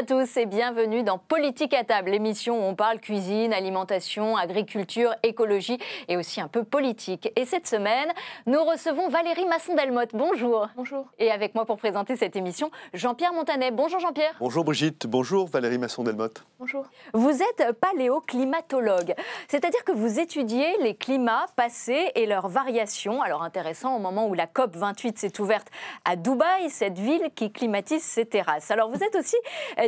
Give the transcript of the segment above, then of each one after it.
à tous et bienvenue dans Politique à table, l'émission où on parle cuisine, alimentation, agriculture, écologie et aussi un peu politique. Et cette semaine, nous recevons Valérie Masson-Delmotte. Bonjour. Bonjour. Et avec moi pour présenter cette émission, Jean-Pierre Montanet. Bonjour Jean-Pierre. Bonjour Brigitte. Bonjour Valérie Masson-Delmotte. Bonjour. Vous êtes paléoclimatologue, c'est-à-dire que vous étudiez les climats passés et leurs variations. Alors intéressant au moment où la COP 28 s'est ouverte à Dubaï, cette ville qui climatise ses terrasses. Alors vous êtes aussi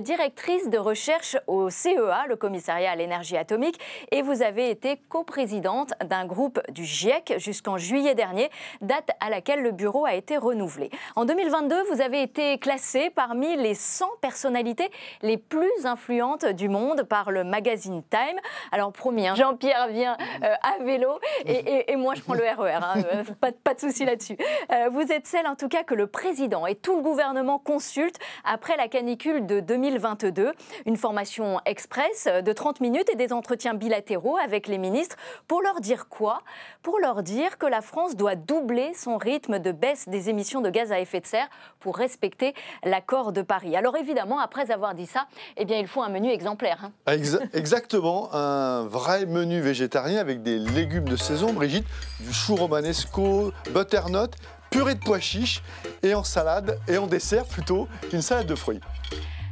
directrice de recherche au CEA, le commissariat à l'énergie atomique, et vous avez été coprésidente d'un groupe du GIEC jusqu'en juillet dernier, date à laquelle le bureau a été renouvelé. En 2022, vous avez été classée parmi les 100 personnalités les plus influentes du monde par le magazine Time. Alors promis, hein, Jean-Pierre vient euh, à vélo et, moi je prends le RER, e hein, euh, pas, de souci là-dessus. Euh, vous êtes celle en tout cas que le président et tout le gouvernement consultent après la canicule de 2022. 2022. Une formation express de 30 minutes et des entretiens bilatéraux avec les ministres pour leur dire quoi Pour leur dire que la France doit doubler son rythme de baisse des émissions de gaz à effet de serre pour respecter l'accord de Paris. Alors évidemment, après avoir dit ça, eh bien, il faut un menu exemplaire. Hein. Ah, exactement, un vrai menu végétarien avec des légumes de saison, Brigitte, du chou romanesco, butternut, purée de pois chiches et en salade et en dessert plutôt une salade de fruits.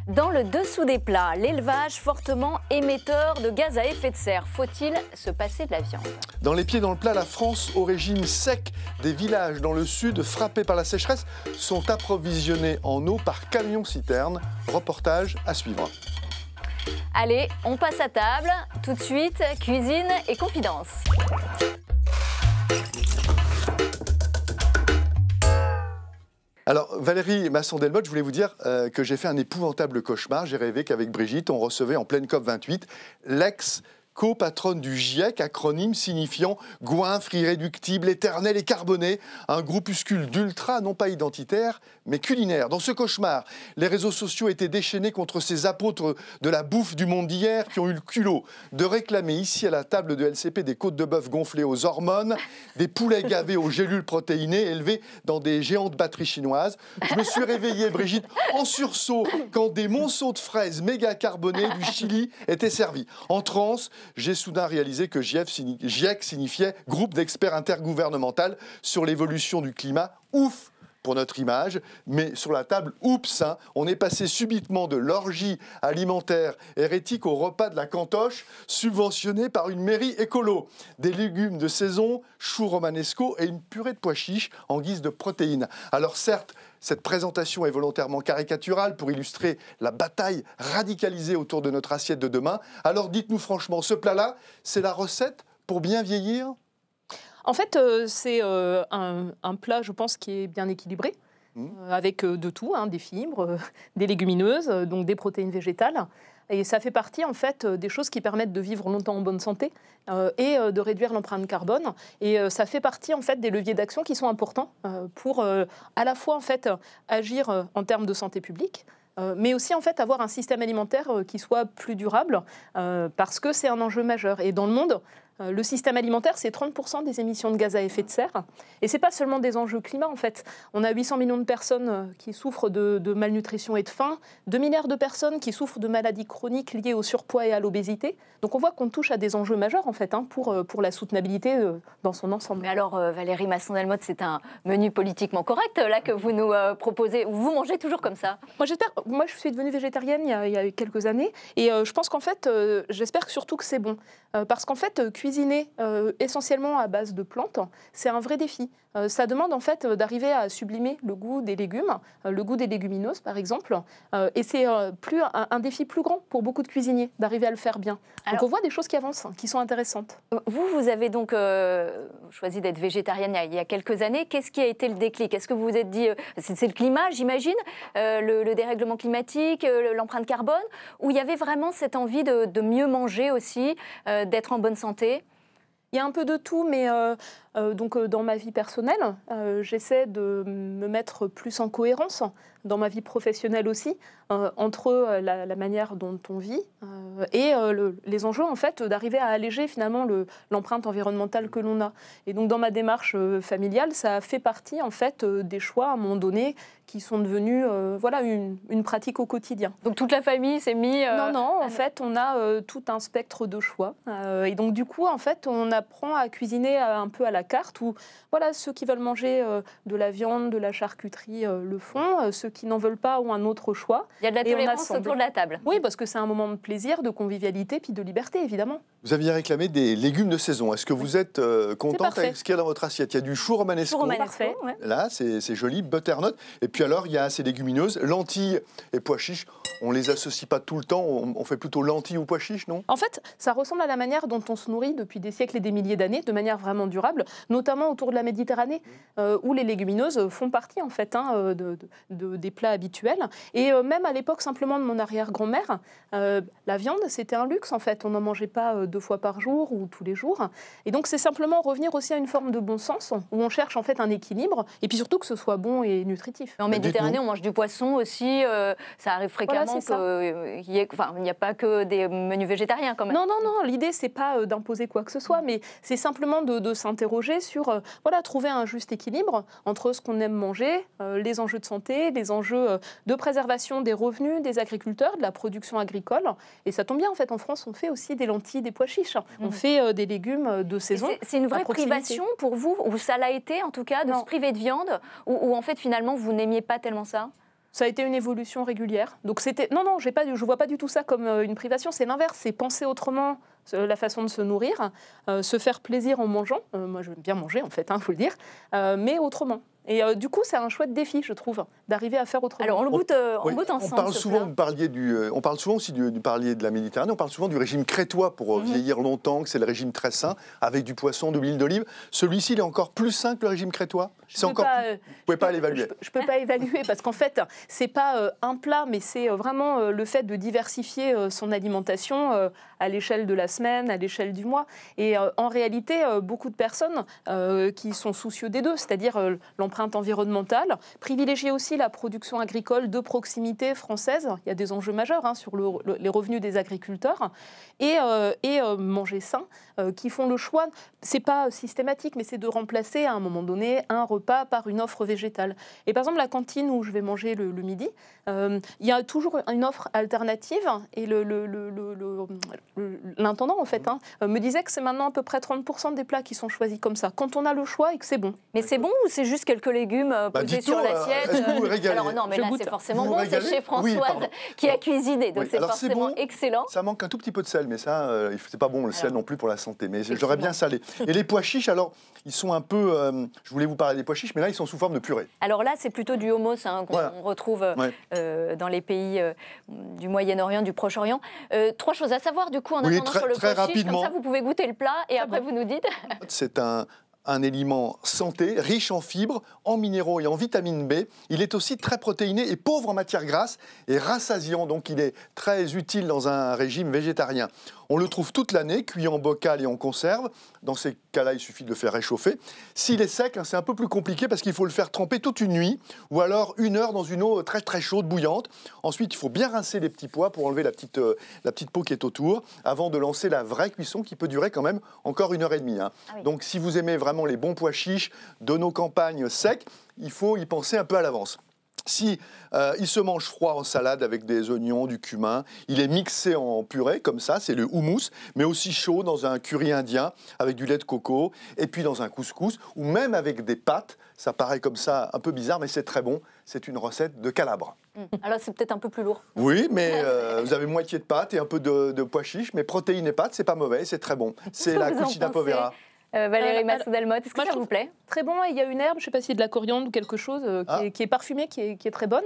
Dans le dessous des plats, l'élevage fortement émetteur de gaz à effet de serre, faut-il se passer de la viande Dans les pieds dans le plat, la France au régime sec des villages dans le sud frappés par la sécheresse sont approvisionnés en eau par camion-citerne. Reportage à suivre. Allez, on passe à table. Tout de suite, cuisine et confidence. Alors, Valérie Masson-Delmotte, je voulais vous dire euh, que j'ai fait un épouvantable cauchemar. J'ai rêvé qu'avec Brigitte, on recevait en pleine COP28 l'ex co du GIEC, acronyme signifiant goinfre irréductible, éternel et carboné, un groupuscule d'ultra non pas identitaire, mais culinaire. Dans ce cauchemar, les réseaux sociaux étaient déchaînés contre ces apôtres de la bouffe du monde d'hier qui ont eu le culot de réclamer ici à la table de LCP des côtes de bœuf gonflées aux hormones, des poulets gavés aux gélules protéinées élevés dans des géantes batteries chinoises. Je me suis réveillé, Brigitte, en sursaut quand des monceaux de fraises méga carbonées du Chili étaient servis. En transe, j'ai soudain réalisé que GIEC signifiait groupe d'experts intergouvernemental sur l'évolution du climat. Ouf pour notre image, mais sur la table, oups, hein, on est passé subitement de l'orgie alimentaire hérétique au repas de la cantoche, subventionné par une mairie écolo. Des légumes de saison, chou romanesco et une purée de pois chiches en guise de protéines. Alors certes, cette présentation est volontairement caricaturale pour illustrer la bataille radicalisée autour de notre assiette de demain. Alors dites-nous franchement, ce plat-là, c'est la recette pour bien vieillir en fait, euh, c'est euh, un, plat, je pense, qui est bien équilibré. Mmh. Euh, avec de tout, hein, des fibres, des légumineuses, donc des protéines végétales. Et ça fait partie en fait des choses qui permettent de vivre longtemps en bonne santé et de réduire l'empreinte carbone. Et ça fait partie en fait des leviers d'action qui sont importants pour à la fois en fait agir en termes de santé publique, mais aussi en fait avoir un système alimentaire qui soit plus durable, parce que c'est un enjeu majeur. Et dans le monde, euh, le système alimentaire, c'est 30% des émissions de gaz à effet de serre. Et ce n'est pas seulement des enjeux climat, en fait. On a 800 millions de personnes euh, qui souffrent de, malnutrition et de faim, 2 milliards de personnes qui souffrent de maladies chroniques liées au surpoids et à l'obésité. Donc on voit qu'on touche à des enjeux majeurs, en fait, hein, pour, euh, pour la soutenabilité dans son ensemble. Mais alors, Valérie Masson-Delmotte, c'est un menu politiquement correct, là, que vous nous proposez. Vous mangez toujours comme ça Moi, j'espère. Moi, je suis devenue végétarienne il y a, quelques années. Et je pense qu'en fait, j'espère surtout que c'est bon. parce qu'en fait, cuisiner euh, essentiellement à base de plantes, c'est un vrai défi. Euh, ça demande en fait d'arriver à sublimer le goût des légumes, euh, le goût des légumineuses par exemple, et c'est plus un, défi plus grand pour beaucoup de cuisiniers d'arriver à le faire bien. donc on voit des choses qui avancent, hein, qui sont intéressantes. Vous, vous avez donc choisi d'être végétarienne il y a quelques années. Qu'est-ce qui a été le déclic Est-ce que vous vous êtes dit c'est le climat, j'imagine, le, dérèglement climatique, l'empreinte carbone, ou il y avait vraiment cette envie de mieux manger aussi, d'être en bonne santé il y a un peu de tout, mais euh, euh, donc euh, dans ma vie personnelle, j'essaie de me mettre plus en cohérence dans ma vie professionnelle aussi, euh, entre euh, la, manière dont on vit euh, et les enjeux en fait d'arriver à alléger finalement l'empreinte environnementale que l'on a. Et donc dans ma démarche familiale, ça fait partie en fait des choix à un moment donné qui sont devenus voilà une, une, pratique au quotidien. Donc toute la famille s'est mise. Non non, en fait on a tout un spectre de choix et donc du coup en fait on apprend à cuisiner un peu à la carte où voilà ceux qui veulent manger de la viande, de la charcuterie le font, ceux qui qui n'en veulent pas ou un autre choix. Il y a de la tolérance autour de la table. Oui, parce que c'est un moment de plaisir, de convivialité, puis de liberté, évidemment. Vous aviez réclamé des légumes de saison. Est-ce que vous êtes euh, contente avec ce qu'il y a dans votre assiette Il y a du chou romanesco. Chou romanesco Là, c'est joli, butternut. Et puis alors, il y a ces légumineuses, lentilles et pois chiches. On les associe pas tout le temps. On, fait plutôt lentilles ou pois chiches, non En fait, ça ressemble à la manière dont on se nourrit depuis des siècles et des milliers d'années, de manière vraiment durable, notamment autour de la Méditerranée, mmh. euh, où les légumineuses font partie en fait hein, euh, de des plats habituels. Et euh, même à l'époque simplement de mon arrière-grand-mère, euh, la viande, c'était un luxe en fait. On n'en mangeait pas euh, deux fois par jour ou tous les jours. Et donc c'est simplement revenir aussi à une forme de bon sens où on cherche en fait un équilibre et puis surtout que ce soit bon et nutritif. En Méditerranée, on mange du poisson aussi. ça arrive fréquemment il qu'il n'y enfin, a pas que des menus végétariens quand même. Non, non, non. L'idée, c'est pas d'imposer quoi que ce soit, mais c'est simplement de, s'interroger sur, voilà, trouver un juste équilibre entre ce qu'on aime manger, les enjeux de santé, les enjeux euh, de préservation des revenus des agriculteurs, de la production agricole. Et ça tombe bien, en fait, en France, on fait aussi des lentilles, des pois chiches. On mhm. fait euh, des légumes euh, de saison. C'est une vraie privation pour vous, ou ça l'a été en tout cas, de se priver de viande, ou en fait, finalement, vous n'aimiez pas tellement ça ça a été une évolution régulière. Donc c'était non non, j'ai pas je vois pas du tout ça comme une privation, c'est l'inverse, c'est penser autrement la façon de se nourrir, se faire plaisir en mangeant. moi je veux bien manger en fait, il hein, faut le dire, mais autrement. Et euh, du coup, c'est un chouette défi, je trouve, d'arriver à faire autrement. Alors, on le goûte, euh, ensemble. On parle, souvent, vous du, euh, on parle souvent aussi du, parlier de la Méditerranée, on parle souvent du régime crétois pour mhm. vieillir longtemps, que c'est le régime très sain, avec du poisson, de l'huile d'olive. Celui-ci, il est encore plus sain que le régime crétois C'est encore. Vous ne pouvez pas l'évaluer Je ne peux pas évaluer, parce qu'en fait, ce n'est pas un plat, mais c'est vraiment le fait de diversifier son alimentation à l'échelle de la semaine, à l'échelle du mois. Et en réalité, beaucoup de personnes qui sont soucieux des deux, c'est-à-dire l'empreinte environnementale, privilégier aussi la production agricole de proximité française, il y a des enjeux majeurs hein, sur les revenus des agriculteurs, et, euh, euh, manger sain, euh, qui font le choix, c'est pas systématique, mais c'est de remplacer à un moment donné un repas par une offre végétale. Et par exemple, la cantine où je vais manger le, midi, il y a toujours une offre alternative, et l'intendant en fait hein, me disait que c'est maintenant à peu près 30% des plats qui sont choisis comme ça, quand on a le choix et que c'est bon. Mais c'est bon ou c'est juste quelques quelques légumes euh, bah, posés sur euh, l'assiette. Alors non, mais là c'est forcément bon, c'est chez Françoise qui a cuisiné, donc c'est forcément excellent. Ça manque un tout petit peu de sel, mais ça, euh, c'est pas bon le sel non plus pour la santé. Mais j'aurais bien salé. Et les pois chiches, alors ils sont un peu. je voulais vous parler des pois chiches, mais là ils sont sous forme de purée. Alors là, c'est plutôt du hummus hein, qu'on retrouve dans les pays du Moyen-Orient, du Proche-Orient. trois choses à savoir du coup en attendant sur le pois comme ça vous pouvez goûter le plat et ah après vous nous dites. C'est un un aliment santé, riche en fibres, en minéraux et en vitamine B. Il est aussi très protéiné et pauvre en matière grasse et rassasiant, donc il est très utile dans un régime végétarien. On le trouve toute l'année, cuit en bocal et en conserve. Dans ces cas-là, il suffit de le faire réchauffer. S'il est sec, hein, c'est un peu plus compliqué parce qu'il faut le faire tremper toute une nuit ou alors une heure dans une eau très très chaude, bouillante. Ensuite, il faut bien rincer les petits pois pour enlever la petite, euh, peau qui est autour avant de lancer la vraie cuisson qui peut durer quand même encore une heure et demie. Hein. Ah Donc si vous aimez vraiment les bons pois chiches de nos campagnes secs, il faut y penser un peu à l'avance. Si euh, il se mange froid en salade avec des oignons, du cumin, il est mixé en purée comme ça, c'est le houmous, mais aussi chaud dans un curry indien avec du lait de coco et puis dans un couscous ou même avec des pâtes. Ça paraît comme ça un peu bizarre, mais c'est très bon. C'est une recette de Calabre. Hum. Alors c'est peut-être un peu plus lourd. Oui, mais euh, vous avez moitié de pâtes et un peu de, de pois chiche, mais protéines et pâtes, c'est pas mauvais, c'est très bon. C'est la cucina povera. Euh, Valérie Massoudelmotte, est-ce que ça vous plaît Très bon, il y a une herbe, je ne sais pas si c'est de la coriandre ou quelque chose, euh, ah. qui, est, parfumé, parfumée, qui est, très bonne.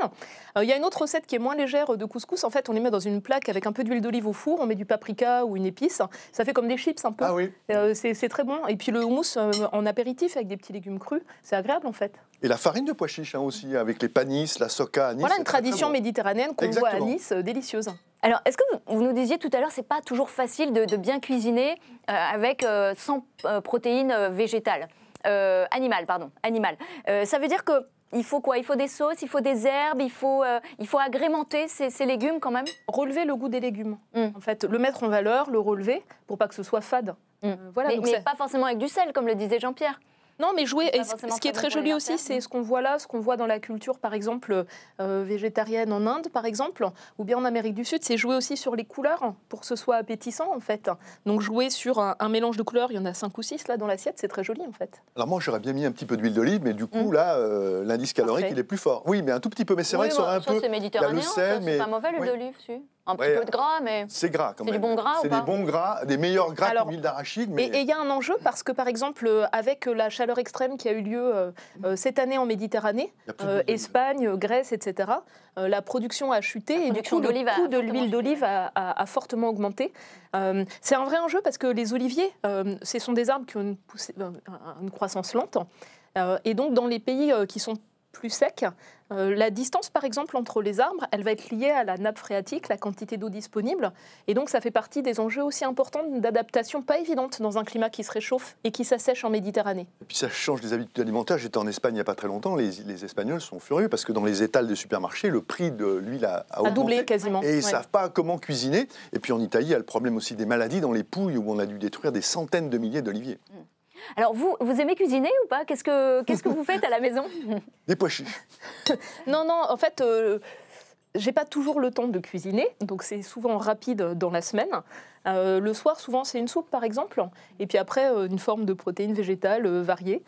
Euh, il y a une autre recette qui est moins légère de couscous. En fait, on les met dans une plaque avec un peu d'huile d'olive au four, on met du paprika ou une épice. Ça fait comme des chips un peu. Ah c'est très bon. Et puis le houmous en apéritif avec des petits légumes crus, c'est agréable en fait. Et la farine de pois chiche hein, aussi, avec les panisses, la soca à Nice. Voilà une tradition méditerranéenne qu'on voit à Nice, délicieuse. Alors, est-ce que vous, nous disiez tout à l'heure, c'est pas toujours facile de, bien cuisiner euh, avec euh, sans euh, protéines végétales, animales, pardon, animales. ça veut dire que il faut quoi Il faut des sauces, il faut des herbes, il faut, il faut agrémenter ces, légumes quand même Relever le goût des légumes, hmm. en fait. Le mettre en valeur, le relever, pour pas que ce soit fade. Hmm. mais, pas forcément avec du sel, comme le disait Jean-Pierre. Non, mais jouer, ce qui est très joli aussi, c'est ce qu'on voit là, ce qu'on voit dans la culture, par exemple, euh, végétarienne en Inde, par exemple, ou bien en Amérique du Sud, c'est jouer aussi sur les couleurs pour que ce soit appétissant, en fait. Donc jouer sur un, mélange de couleurs, il y en a cinq ou six, là dans l'assiette, c'est très joli, en fait. Alors moi, j'aurais bien mis un petit peu d'huile d'olive, mais du coup, mm. là, euh, l'indice calorique, il est plus fort. Oui, mais un tout petit peu, mais c'est vrai que ça aurait un peu. C'est méditerranéen, c'est pas mauvais l'huile d'olive, un peu de gras, mais. C'est gras quand même. C'est bon gras des bons gras, des meilleurs gras Alors, que l'huile d'arachide. Mais... Et il y a un enjeu parce que, par exemple, euh, avec euh, la chaleur extrême qui a eu lieu euh, cette année en Méditerranée, Espagne, Grèce, etc., la production a chuté et du coup, le coût de l'huile d'olive a, fortement augmenté. c'est un vrai enjeu parce que les oliviers, ce sont des arbres qui ont une croissance lente. et donc, dans les pays qui sont plus sec. Euh, la distance, par exemple, entre les arbres, elle va être liée à la nappe phréatique, la quantité d'eau disponible. Et donc, ça fait partie des enjeux aussi importants d'adaptation pas évidente dans un climat qui se réchauffe et qui s'assèche en Méditerranée. Et puis, ça change les habitudes alimentaires. J'étais en Espagne il n'y a pas très longtemps. Les, Espagnols sont furieux parce que dans les étals des supermarchés, le prix de l'huile a, doublé quasiment. Et ils ne savent pas comment cuisiner. Et puis, en Italie, il y a le problème aussi des maladies dans les pouilles où on a dû détruire des centaines de milliers d'oliviers. Mm. Alors vous, vous aimez cuisiner ou pas Qu'est-ce que vous faites à la maison Des pois non, non, en fait, euh, j'ai pas toujours le temps de cuisiner, donc c'est souvent rapide dans la semaine. Euh, le soir, souvent, c'est une soupe, par exemple, et puis après, euh, une forme de protéines végétales euh, variées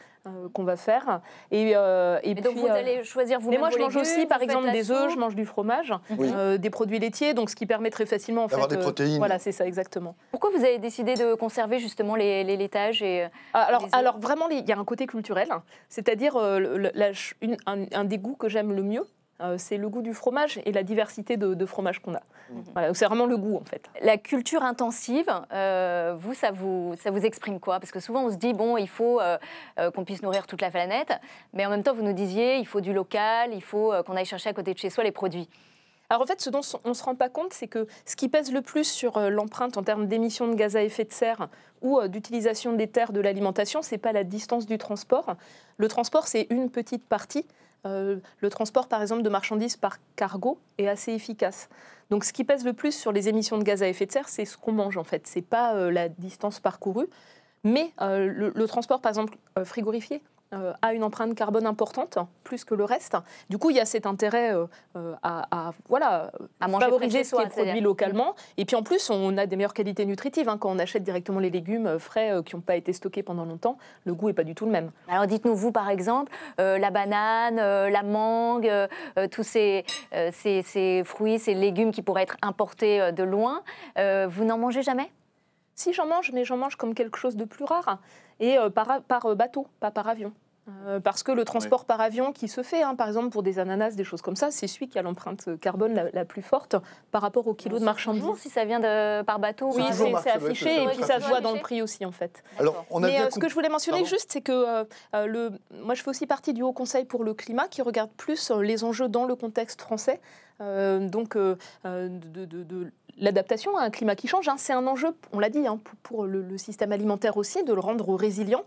qu'on va faire. Et, puis, donc, vous allez choisir vous-même Mais moi, je mange aussi, par exemple, des œufs, je mange du fromage, des produits laitiers, donc ce qui permet très facilement... En des protéines. Voilà, c'est ça, exactement. Pourquoi vous avez décidé de conserver, justement, les, laitages et ah, alors, alors, vraiment, il y a un côté culturel, c'est-à-dire un, un des goûts que j'aime le mieux, euh, c'est le goût du fromage et la diversité de, fromage fromages qu'on a. Mhm. c'est vraiment le goût en fait. La culture intensive, euh, vous, ça vous, exprime quoi Parce que souvent on se dit, bon, il faut euh, qu'on puisse nourrir toute la planète, mais en même temps vous nous disiez, il faut du local, il faut qu'on aille chercher à côté de chez soi les produits. Alors en fait, ce dont on ne se rend pas compte, c'est que ce qui pèse le plus sur l'empreinte en termes d'émissions de gaz à effet de serre ou d'utilisation des terres de l'alimentation, ce n'est pas la distance du transport. Le transport, c'est une petite partie. Euh, le transport, par exemple, de marchandises par cargo est assez efficace. Donc, ce qui pèse le plus sur les émissions de gaz à effet de serre, c'est ce qu'on mange, en fait. Ce n'est pas euh, la distance parcourue. Mais euh, le, transport, par exemple, frigorifié, euh, a une empreinte carbone importante, plus que le reste. Du coup, il y a cet intérêt euh, euh, à, à, voilà, à favoriser ce qui est produit localement. Et puis en plus, on a des meilleures qualités nutritives. Hein. quand on achète directement les légumes frais qui n'ont pas été stockés pendant longtemps, le goût n'est pas du tout le même. Alors dites-nous, vous par exemple, la banane, la mangue, tous ces, fruits, ces légumes qui pourraient être importés de loin, vous n'en mangez jamais si j'en mange, mais j'en mange comme quelque chose de plus rare et euh, par, par euh, bateau, pas par avion. Euh, parce que le transport par avion qui se fait, hein, par exemple pour des ananas, des choses comme ça, c'est celui qui a l'empreinte carbone la, plus forte par rapport au kilo de marchandises. si ça vient de, par bateau, oui, c'est affiché et puis ça se voit dans le prix aussi en fait. Alors, Mais ce que je voulais mentionner juste, c'est que le, moi je fais aussi partie du Haut Conseil pour le climat qui regarde plus les enjeux dans le contexte français. donc de l'adaptation à un climat qui change, hein. c'est un enjeu, on l'a dit, hein, pour, le, système alimentaire aussi, de le rendre résilient.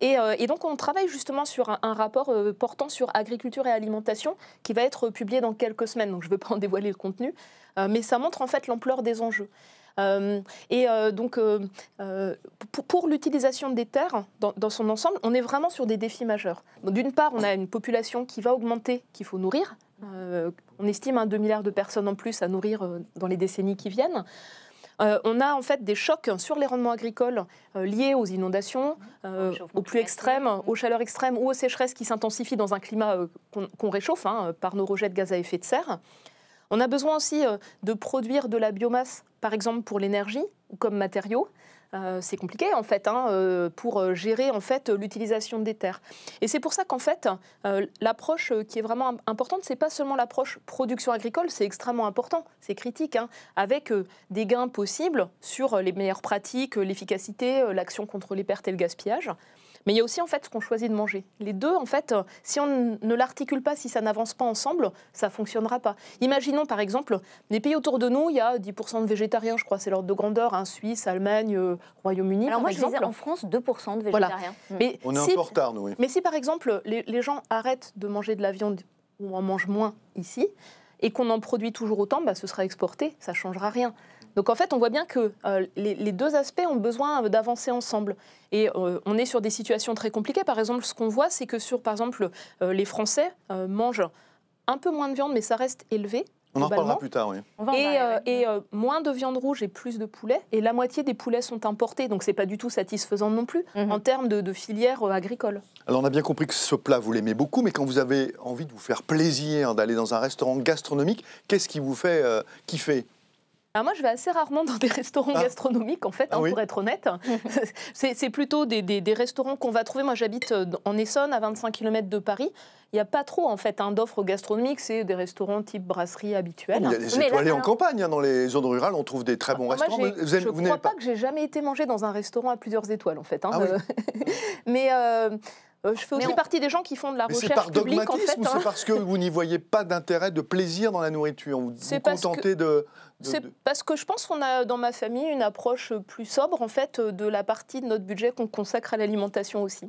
Et, euh, donc on travaille justement sur un, rapport euh, portant sur agriculture et alimentation qui va être publié dans quelques semaines, donc je ne veux pas en dévoiler le contenu, euh, mais ça montre en fait l'ampleur des enjeux. Euh, et euh, donc, euh, pour, l'utilisation des terres dans, son ensemble, on est vraiment sur des défis majeurs. D'une part, on a une population qui va augmenter, qu'il faut nourrir. on estime un 2 milliards de personnes en plus à nourrir dans les décennies qui viennent. on a en fait des chocs sur les rendements agricoles liés aux inondations, aux pluies extrêmes, mm. aux chaleurs extrêmes ou aux sécheresses qui s'intensifient dans un climat qu'on réchauffe hein, par nos rejets de gaz à effet de serre. On a besoin aussi euh, de produire de la biomasse, par exemple pour l'énergie ou comme matériaux. Euh, c'est compliqué en fait hein, euh, pour gérer en fait l'utilisation des terres. Et c'est pour ça qu'en fait l'approche qui est vraiment importante, c'est pas seulement l'approche production agricole, c'est extrêmement important, c'est critique, hein, avec des gains possibles sur les meilleures pratiques, l'efficacité, l'action contre les pertes et le gaspillage. Mais il y a aussi en fait ce qu'on choisit de manger. Les deux, en fait, euh, si on ne l'articule pas, si ça n'avance pas ensemble, ça ne fonctionnera pas. Imaginons par exemple, les pays autour de nous, il y a 10% de végétariens, je crois, c'est l'ordre de grandeur, hein, Suisse, Allemagne, euh, Royaume-Uni. Alors moi, je disais en France, 2% de végétariens. Mais hmm. on est un peu retard, Mais si par exemple, les, gens arrêtent de manger de la viande ou en mangent moins ici, et qu'on en produit toujours autant, bah, ce sera exporté, ça ne changera rien. Donc en fait, on voit bien que euh, les, deux aspects ont besoin euh, d'avancer ensemble. Et euh, on est sur des situations très compliquées. Par exemple, ce qu'on voit, c'est que sur, par exemple, les Français mangent un peu moins de viande, mais ça reste élevé. On en parlera plus tard, oui. Et, moins de viande rouge et plus de poulet. Et la moitié des poulets sont importés, donc ce n'est pas du tout satisfaisant non plus mhm. en termes de, filière agricole. Alors on a bien compris que ce plat vous l'aimez beaucoup, mais quand vous avez envie de vous faire plaisir, d'aller dans un restaurant gastronomique, qu'est-ce qui vous fait kiffer moi, je vais assez rarement dans des restaurants ah. gastronomiques, en fait, ah hein, pour être honnête. c'est plutôt des, restaurants qu'on va trouver. Moi, j'habite euh, en Essonne, à 25 km de Paris. Il n'y a pas trop, en fait, hein, d'offres gastronomiques. C'est des restaurants type brasserie habituelle. Il y a des étoilés en campagne. Hein, dans les zones rurales, on trouve des très ah, bons restaurants. je ne crois pas, que j'ai jamais été manger dans un restaurant à plusieurs étoiles, en fait. Mais... Euh, euh, je fais aussi partie des gens qui font de la recherche publique. C'est par dogmatisme ou c'est hein. parce que vous n'y voyez pas d'intérêt, de plaisir dans la nourriture Vous vous contentez de... c'est parce que je pense qu'on a dans ma famille une approche plus sobre en fait de la partie de notre budget qu'on consacre à l'alimentation aussi.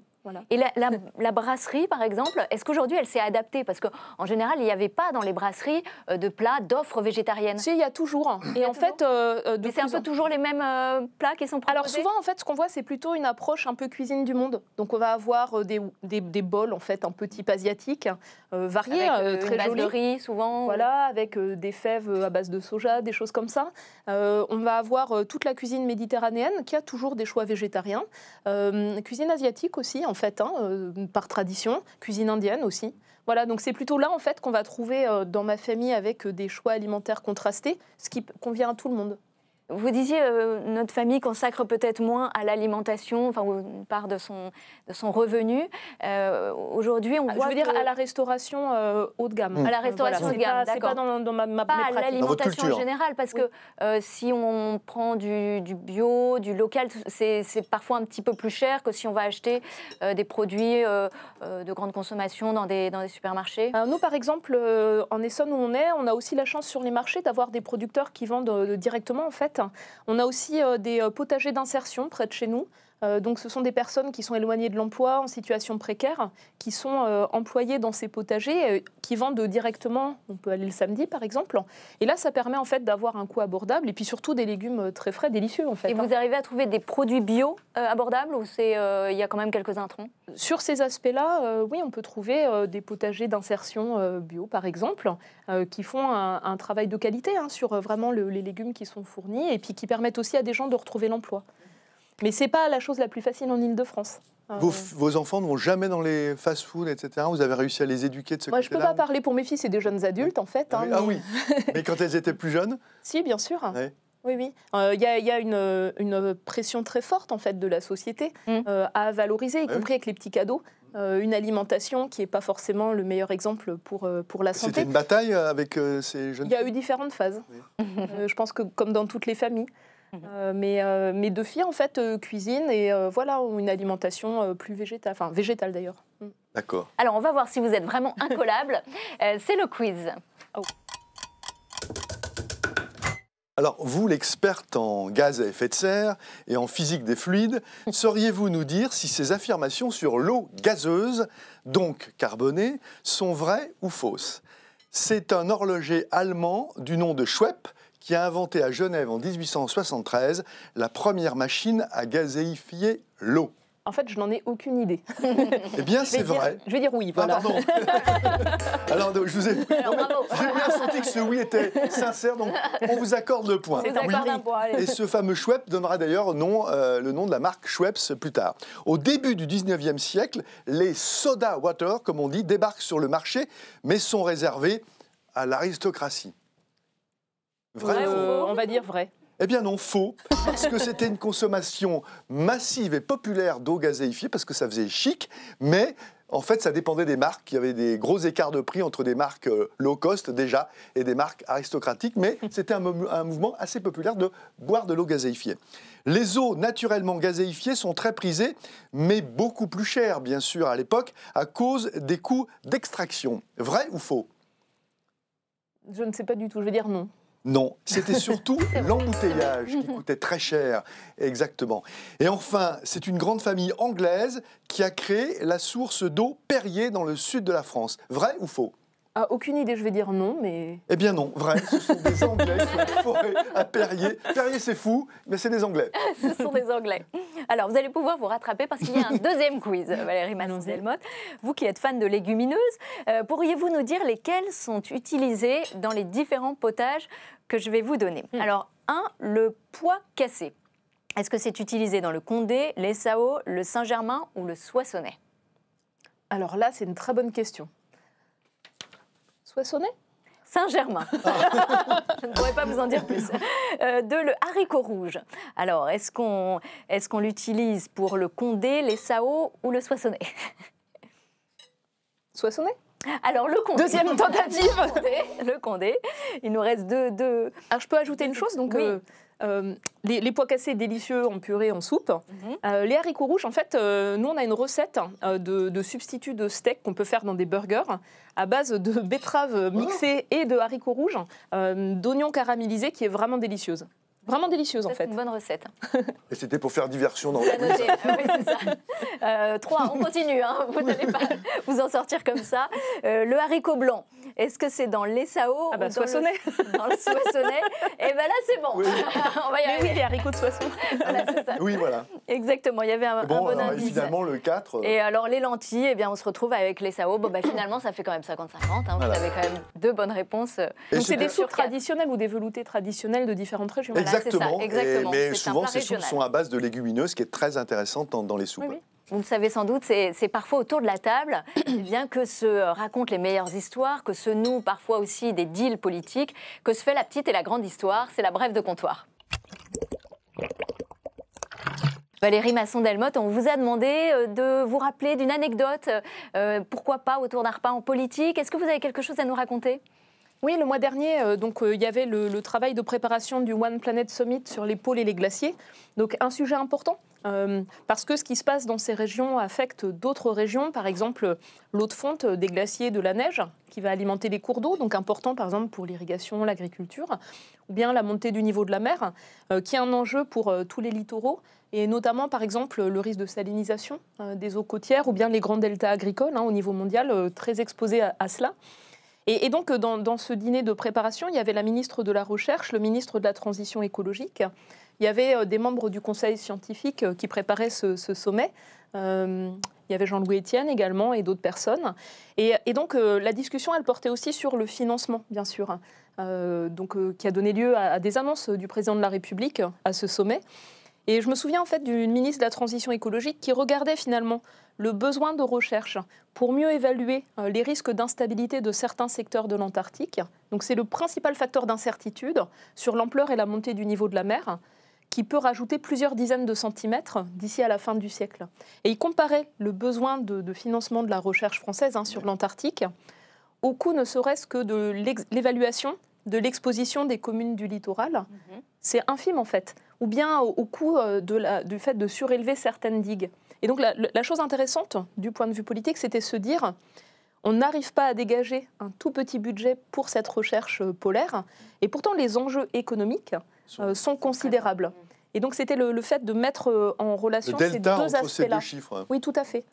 Et la, brasserie, par exemple, est-ce qu'aujourd'hui elle s'est adaptée Parce qu'en général, il n'y avait pas dans les brasseries euh, de plats d'offres végétariennes. Si, il y a toujours. Hein. Et en fait, euh, euh c'est un peu toujours les mêmes euh, plats qui sont proposés. Alors souvent, en fait, ce qu'on voit, c'est plutôt une approche un peu cuisine du monde. Donc on va avoir des, des, bols, en fait, un petit, type asiatique, variés, avec, très riz, souvent. Voilà, avec des fèves à base de soja, des choses comme ça. on va avoir toute la cuisine méditerranéenne qui a toujours des choix végétariens. cuisine asiatique aussi, en fait, hein, euh, par tradition, cuisine indienne aussi. Voilà, donc c'est plutôt là en fait qu'on va trouver euh, dans ma famille avec euh, des choix alimentaires contrastés, ce qui convient à tout le monde. Vous disiez, euh, notre famille consacre peut-être moins à l'alimentation, enfin, une part de son, son revenu. Euh, aujourd'hui, on ah, voit. Je veux dire à la restauration euh, haut de gamme. Mmh. À la restauration haut de gamme, C'est pas dans ma, à l'alimentation en général, parce que si on prend du, bio, du local, c'est parfois un petit peu plus cher que si on va acheter des produits de grande consommation dans des, dans des supermarchés. nous, par exemple, en Essonne où on est, on a aussi la chance sur les marchés d'avoir des producteurs qui vendent directement, en fait, Hein. On a aussi euh, des euh, potagers d'insertion près de chez nous euh, donc ce sont des personnes qui sont éloignées de l'emploi, en situation précaire, qui sont euh, employées dans ces potagers, euh, qui vendent directement, on peut aller le samedi par exemple. Et là, ça permet en fait d'avoir un coût abordable et puis surtout des légumes très frais, délicieux en fait. Et hein. vous arrivez à trouver des produits bio abordables ou c'est il y a quand même quelques intrants Sur ces aspects-là, oui, on peut trouver des potagers d'insertion bio par exemple, qui font un, travail de qualité hein, sur vraiment les légumes qui sont fournis et puis qui permettent aussi à des gens de retrouver l'emploi. Mais c'est pas la chose la plus facile en Ile-de-France. Euh, vos, enfants ne vont jamais dans les fast-food, etc. Vous avez réussi à les éduquer de ce Moi, je ne peux pas parler pour mes filles, c'est des jeunes adultes, en fait. Hein, ah, oui. Ah mais... quand elles étaient plus jeunes Si, bien sûr. Oui, oui. Euh, il y a, une, pression très forte, en fait, de la société mm. euh, à valoriser, y ah compris avec les petits cadeaux. une alimentation qui n'est pas forcément le meilleur exemple pour, pour la santé. C'était une bataille avec ces jeunes Il y a eu différentes phases. je pense que, comme dans toutes les familles, Mmh euh, mais euh, mes deux filles, en fait, euh, cuisinent et voilà, ont une alimentation plus végétale, enfin végétale d'ailleurs. Mmh. D'accord. Alors, on va voir si vous êtes vraiment incollable C'est le quiz. Oh. Alors, vous, l'experte en gaz à effet de serre et en physique des fluides, sauriez-vous nous dire si ces affirmations sur l'eau gazeuse, donc carbonée, sont vraies ou fausses C'est un horloger allemand du nom de Schwepp qui a inventé à Genève en 1873 la première machine à gazéifier l'eau. En fait, je n'en ai aucune idée. Eh bien, c'est vrai. je vais dire oui. Voilà. Alors, je vous ai. bien senti que ce oui était sincère, donc on vous accorde le point. Et ce fameux Schweppes donnera d'ailleurs euh, le nom de la marque Schweppes plus tard. Au début du 19e siècle, les soda water, comme on dit, débarquent sur le marché, mais sont réservés à l'aristocratie. Vrai ou On va dire vrai. Eh bien non, faux, parce que c'était une consommation massive et populaire d'eau gazéifiée, parce que ça faisait chic, mais en fait, ça dépendait des marques. Il y avait des gros écarts de prix entre des marques euh, low cost déjà et des marques aristocratiques, mais c'était un, un, mouvement assez populaire de boire de l'eau gazéifiée. Les eaux naturellement gazéifiées sont très prisées, mais beaucoup plus chères, bien sûr, à l'époque, à cause des coûts d'extraction. Vrai ou faux Je ne sais pas du tout, je vais dire non. Non, c'était surtout l'embouteillage qui coûtait très cher, exactement. Et enfin, c'est une grande famille anglaise qui a créé la source d'eau Perrier dans le sud de la France. Vrai ou faux aucune idée, je vais dire non, mais. Eh bien non, vrai. Ce sont des Anglais qui à Perrier. Perrier, c'est fou, mais c'est des Anglais. ce sont des Anglais. Alors, vous allez pouvoir vous rattraper parce qu'il y a un deuxième quiz, Valérie manon delmotte Vous qui êtes fan de légumineuses, euh, pourriez-vous nous dire lesquelles sont utilisées dans les différents potages que je vais vous donner hmm. Alors, un, le pois cassé. Est-ce que c'est utilisé dans le Condé, les Sao, le Saint-Germain ou le Soissonnais Alors là, c'est une très bonne question soissonné Saint-Germain. Je ne pourrais pas vous en dire plus. Euh, de le haricot rouge. Alors, est-ce qu'on est l'utilise pour le Condé, les Sao ou le soissonné soissonné alors, le Condé. Deuxième tentative. le, condé, Il nous reste deux. Alors, je peux ajouter une chose. Donc, euh, euh, les, pois cassés délicieux en purée, en soupe. Mhm. Euh, les haricots rouges, en fait, euh, nous, on a une recette de, substitut de steak qu'on peut faire dans des burgers à base de betteraves mixées et de haricots rouges, d'oignons caramélisés, qui est vraiment délicieuse. Vraiment délicieuse en fait. C'est une bonne recette. Et c'était pour faire diversion dans le ah oui, c'est ça. Euh, trois, on continue, hein. vous n'allez pas vous en sortir comme ça. Euh, le haricot blanc, est-ce que c'est dans les Ah bah, ou dans le Et eh ben là, c'est bon. on va y arriver. Mais oui, les haricots de soissons. Oui, voilà. Exactement, il y avait un, bon, finalement, le 4. Euh, et alors, les lentilles, et eh bien, on se retrouve avec les Bon, bah, finalement, ça fait quand même 50-50. Hein. Vous avez quand même deux bonnes réponses. Donc, c'est des soupes traditionnelles ou des veloutés traditionnels de différentes régions. Exactement. Ça, exactement. mais souvent, ces soupes sont à base de légumineuses, ce qui est très intéressant dans, les soupes. Oui, Vous le savez sans doute, c'est parfois autour de la table eh bien que se euh, racontent les meilleures histoires, que se nouent parfois aussi des deals politiques, que se fait la petite et la grande histoire. C'est la brève de comptoir. Valérie Masson-Delmotte, on vous a demandé euh, de vous rappeler d'une anecdote, euh, pourquoi pas autour d'un repas en politique. Est-ce que vous avez quelque chose à nous raconter oui, le mois dernier, euh, donc euh, il y avait le, travail de préparation du One Planet Summit sur les pôles et les glaciers. Donc un sujet important. Euh, parce que ce qui se passe dans ces régions affecte d'autres régions, par exemple l'eau de fonte des glaciers de la neige qui va alimenter les cours d'eau, donc important par exemple pour l'irrigation, l'agriculture, ou bien la montée du niveau de la mer, qui est un enjeu pour tous les littoraux, et notamment par exemple le risque de salinisation des eaux côtières, ou bien les grands deltas agricoles hein, au niveau mondial, très exposés à cela. Et, donc, dans, ce dîner de préparation, il y avait la ministre de la Recherche, le ministre de la Transition écologique, il y avait euh, des membres du conseil scientifique euh, qui préparaient ce, sommet. Euh, il y avait Jean-Louis Etienne également et d'autres personnes. Et, donc la discussion, elle portait aussi sur le financement, bien sûr, hein. qui a donné lieu à, des annonces du président de la République à ce sommet. Et je me souviens en fait d'une ministre de la Transition écologique qui regardait finalement le besoin de recherche pour mieux évaluer euh, les risques d'instabilité de certains secteurs de l'Antarctique. Donc c'est le principal facteur d'incertitude sur l'ampleur et la montée du niveau de la mer qui peut rajouter plusieurs dizaines de centimètres d'ici à la fin du siècle. Et il comparait le besoin de, financement de la recherche française hein, sur l'Antarctique au coût ne serait-ce que de l'évaluation de l'exposition des communes du littoral. Mhm. C'est infime en fait ou bien au, coût euh, du fait de surélever certaines digues. Et donc la, chose intéressante du point de vue politique, c'était se dire, on n'arrive pas à dégager un tout petit budget pour cette recherche euh, polaire, et pourtant les enjeux économiques euh, sont considérables. Et donc c'était le, fait de mettre en relation ces deux aspects-là. oui, tout à fait.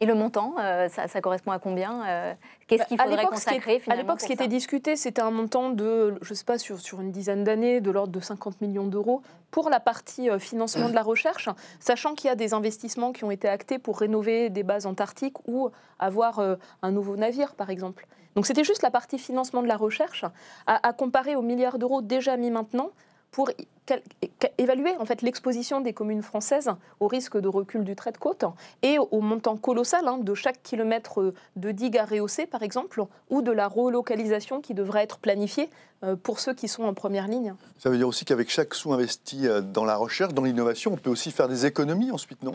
Et le montant, euh, ça, correspond à combien euh, Qu'est-ce qu'il bah, faudrait consacrer finalement À l'époque, ce qui était discuté, c'était un montant de, je ne sais pas, sur, une dizaine d'années, de l'ordre de 50 millions d'euros pour la partie euh, financement de la recherche, sachant qu'il y a des investissements qui ont été actés pour rénover des bases antarctiques ou avoir un nouveau navire, par exemple. Donc c'était juste la partie financement de la recherche à comparer aux milliards d'euros déjà mis maintenant pour évaluer en fait l'exposition des communes françaises au risque de recul du trait de côte et au montant colossal hein, de chaque kilomètre euh, de digue à rehausser par exemple ou de la relocalisation qui devrait être planifiée euh, pour ceux qui sont en première ligne. Ça veut dire aussi qu'avec chaque sou investi euh, dans la recherche, dans l'innovation, on peut aussi faire des économies ensuite, non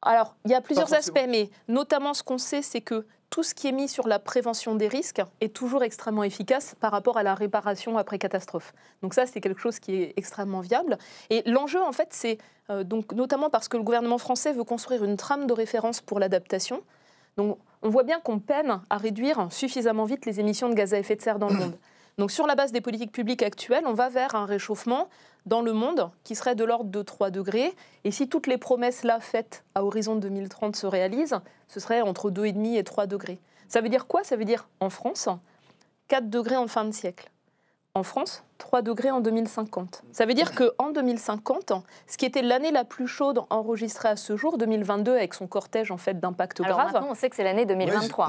alors, il y a plusieurs aspects, mais notamment ce qu'on sait, c'est que tout ce qui est mis sur la prévention des risques est toujours extrêmement efficace par rapport à la réparation après catastrophe. Donc ça, c'est quelque chose qui est extrêmement viable. Et l'enjeu, en fait, c'est euh, donc notamment parce que le gouvernement français veut construire une trame de référence pour l'adaptation. Donc on voit bien qu'on peine à réduire suffisamment vite les émissions de gaz à effet de serre dans le monde. Donc sur la base des politiques publiques actuelles, on va vers un réchauffement dans le monde qui serait de l'ordre de 3 degrés. Et si toutes les promesses là faites à horizon 2030 se réalisent, ce serait entre 2,5 et 3 degrés. Ça veut dire quoi Ça veut dire en France, 4 degrés en fin de siècle. En France, 3 degrés en 2050. Ça veut dire qu'en 2050, ce qui était l'année la plus chaude enregistrée à ce jour, 2022, avec son cortège en fait d'impact grave. Maintenant, on sait que c'est l'année 2023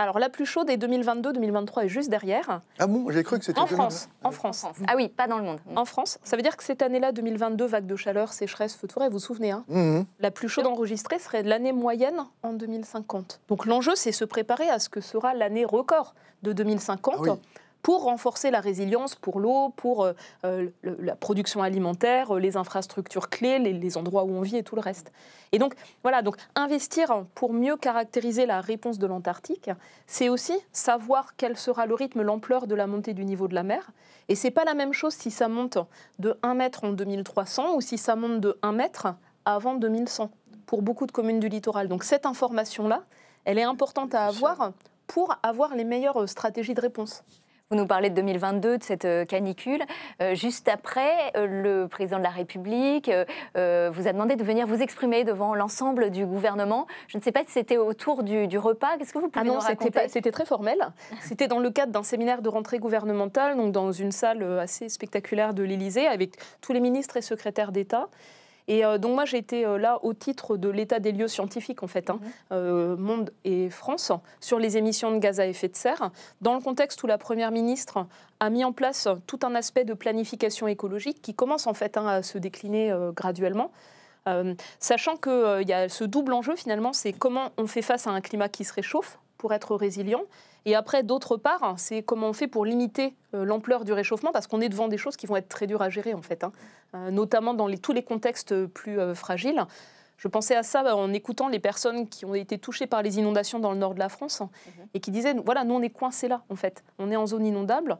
alors la plus chaude est 2022, 2023 est juste derrière. Ah bon, j'ai cru que c'était en France. En France. Ah oui, pas dans le monde. En France, ça veut dire que cette année-là, 2022, vague de chaleur, sécheresse, feu de forêt, vous vous souvenez hein mhm. La plus chaude enregistrée serait l'année moyenne en 2050. Donc l'enjeu, c'est se préparer à ce que sera l'année record de 2050 pour renforcer la résilience pour l'eau, pour euh, euh, la production alimentaire, euh, les infrastructures clés, les, endroits où on vit et tout le reste. Et donc voilà, donc investir pour mieux caractériser la réponse de l'Antarctique, c'est aussi savoir quel sera le rythme, l'ampleur de la montée du niveau de la mer. Et c'est pas la même chose si ça monte de 1 mètre en 2300 ou si ça monte de 1 mètre avant 2100 pour beaucoup de communes du littoral. Donc cette information-là, elle est importante à avoir pour avoir les meilleures stratégies de réponse. Vous nous parlez de 2022, de cette euh, canicule. Euh, juste après, euh, le président de la République vous a demandé de venir vous exprimer devant l'ensemble du gouvernement. Je ne sais pas si c'était autour du, repas. Qu'est-ce que vous pouvez ah non, C'était très formel. C'était dans le cadre d'un séminaire de rentrée gouvernementale, donc dans une salle assez spectaculaire de l'Élysée, avec tous les ministres et secrétaires d'État. Et euh, donc moi j'étais euh, là au titre de l'état des lieux scientifiques en fait, hein. mhm. euh, monde et France, sur les émissions de gaz à effet de serre, dans le contexte où la Première ministre a mis en place tout un aspect de planification écologique qui commence en fait hein, à se décliner graduellement. sachant qu'il il y a ce double enjeu finalement, c'est comment on fait face à un climat qui se réchauffe pour être résilient et après, d'autre part, hein, c'est comment on fait pour limiter euh, l'ampleur du réchauffement, parce qu'on est devant des choses qui vont être très dures à gérer, en fait, hein. euh, notamment dans les, tous les contextes plus euh, fragiles. Je pensais à ça en écoutant les personnes qui ont été touchées par les inondations dans le nord de la France hein, mhm. et qui disaient voilà, nous on est coincés là en fait, on est en zone inondable.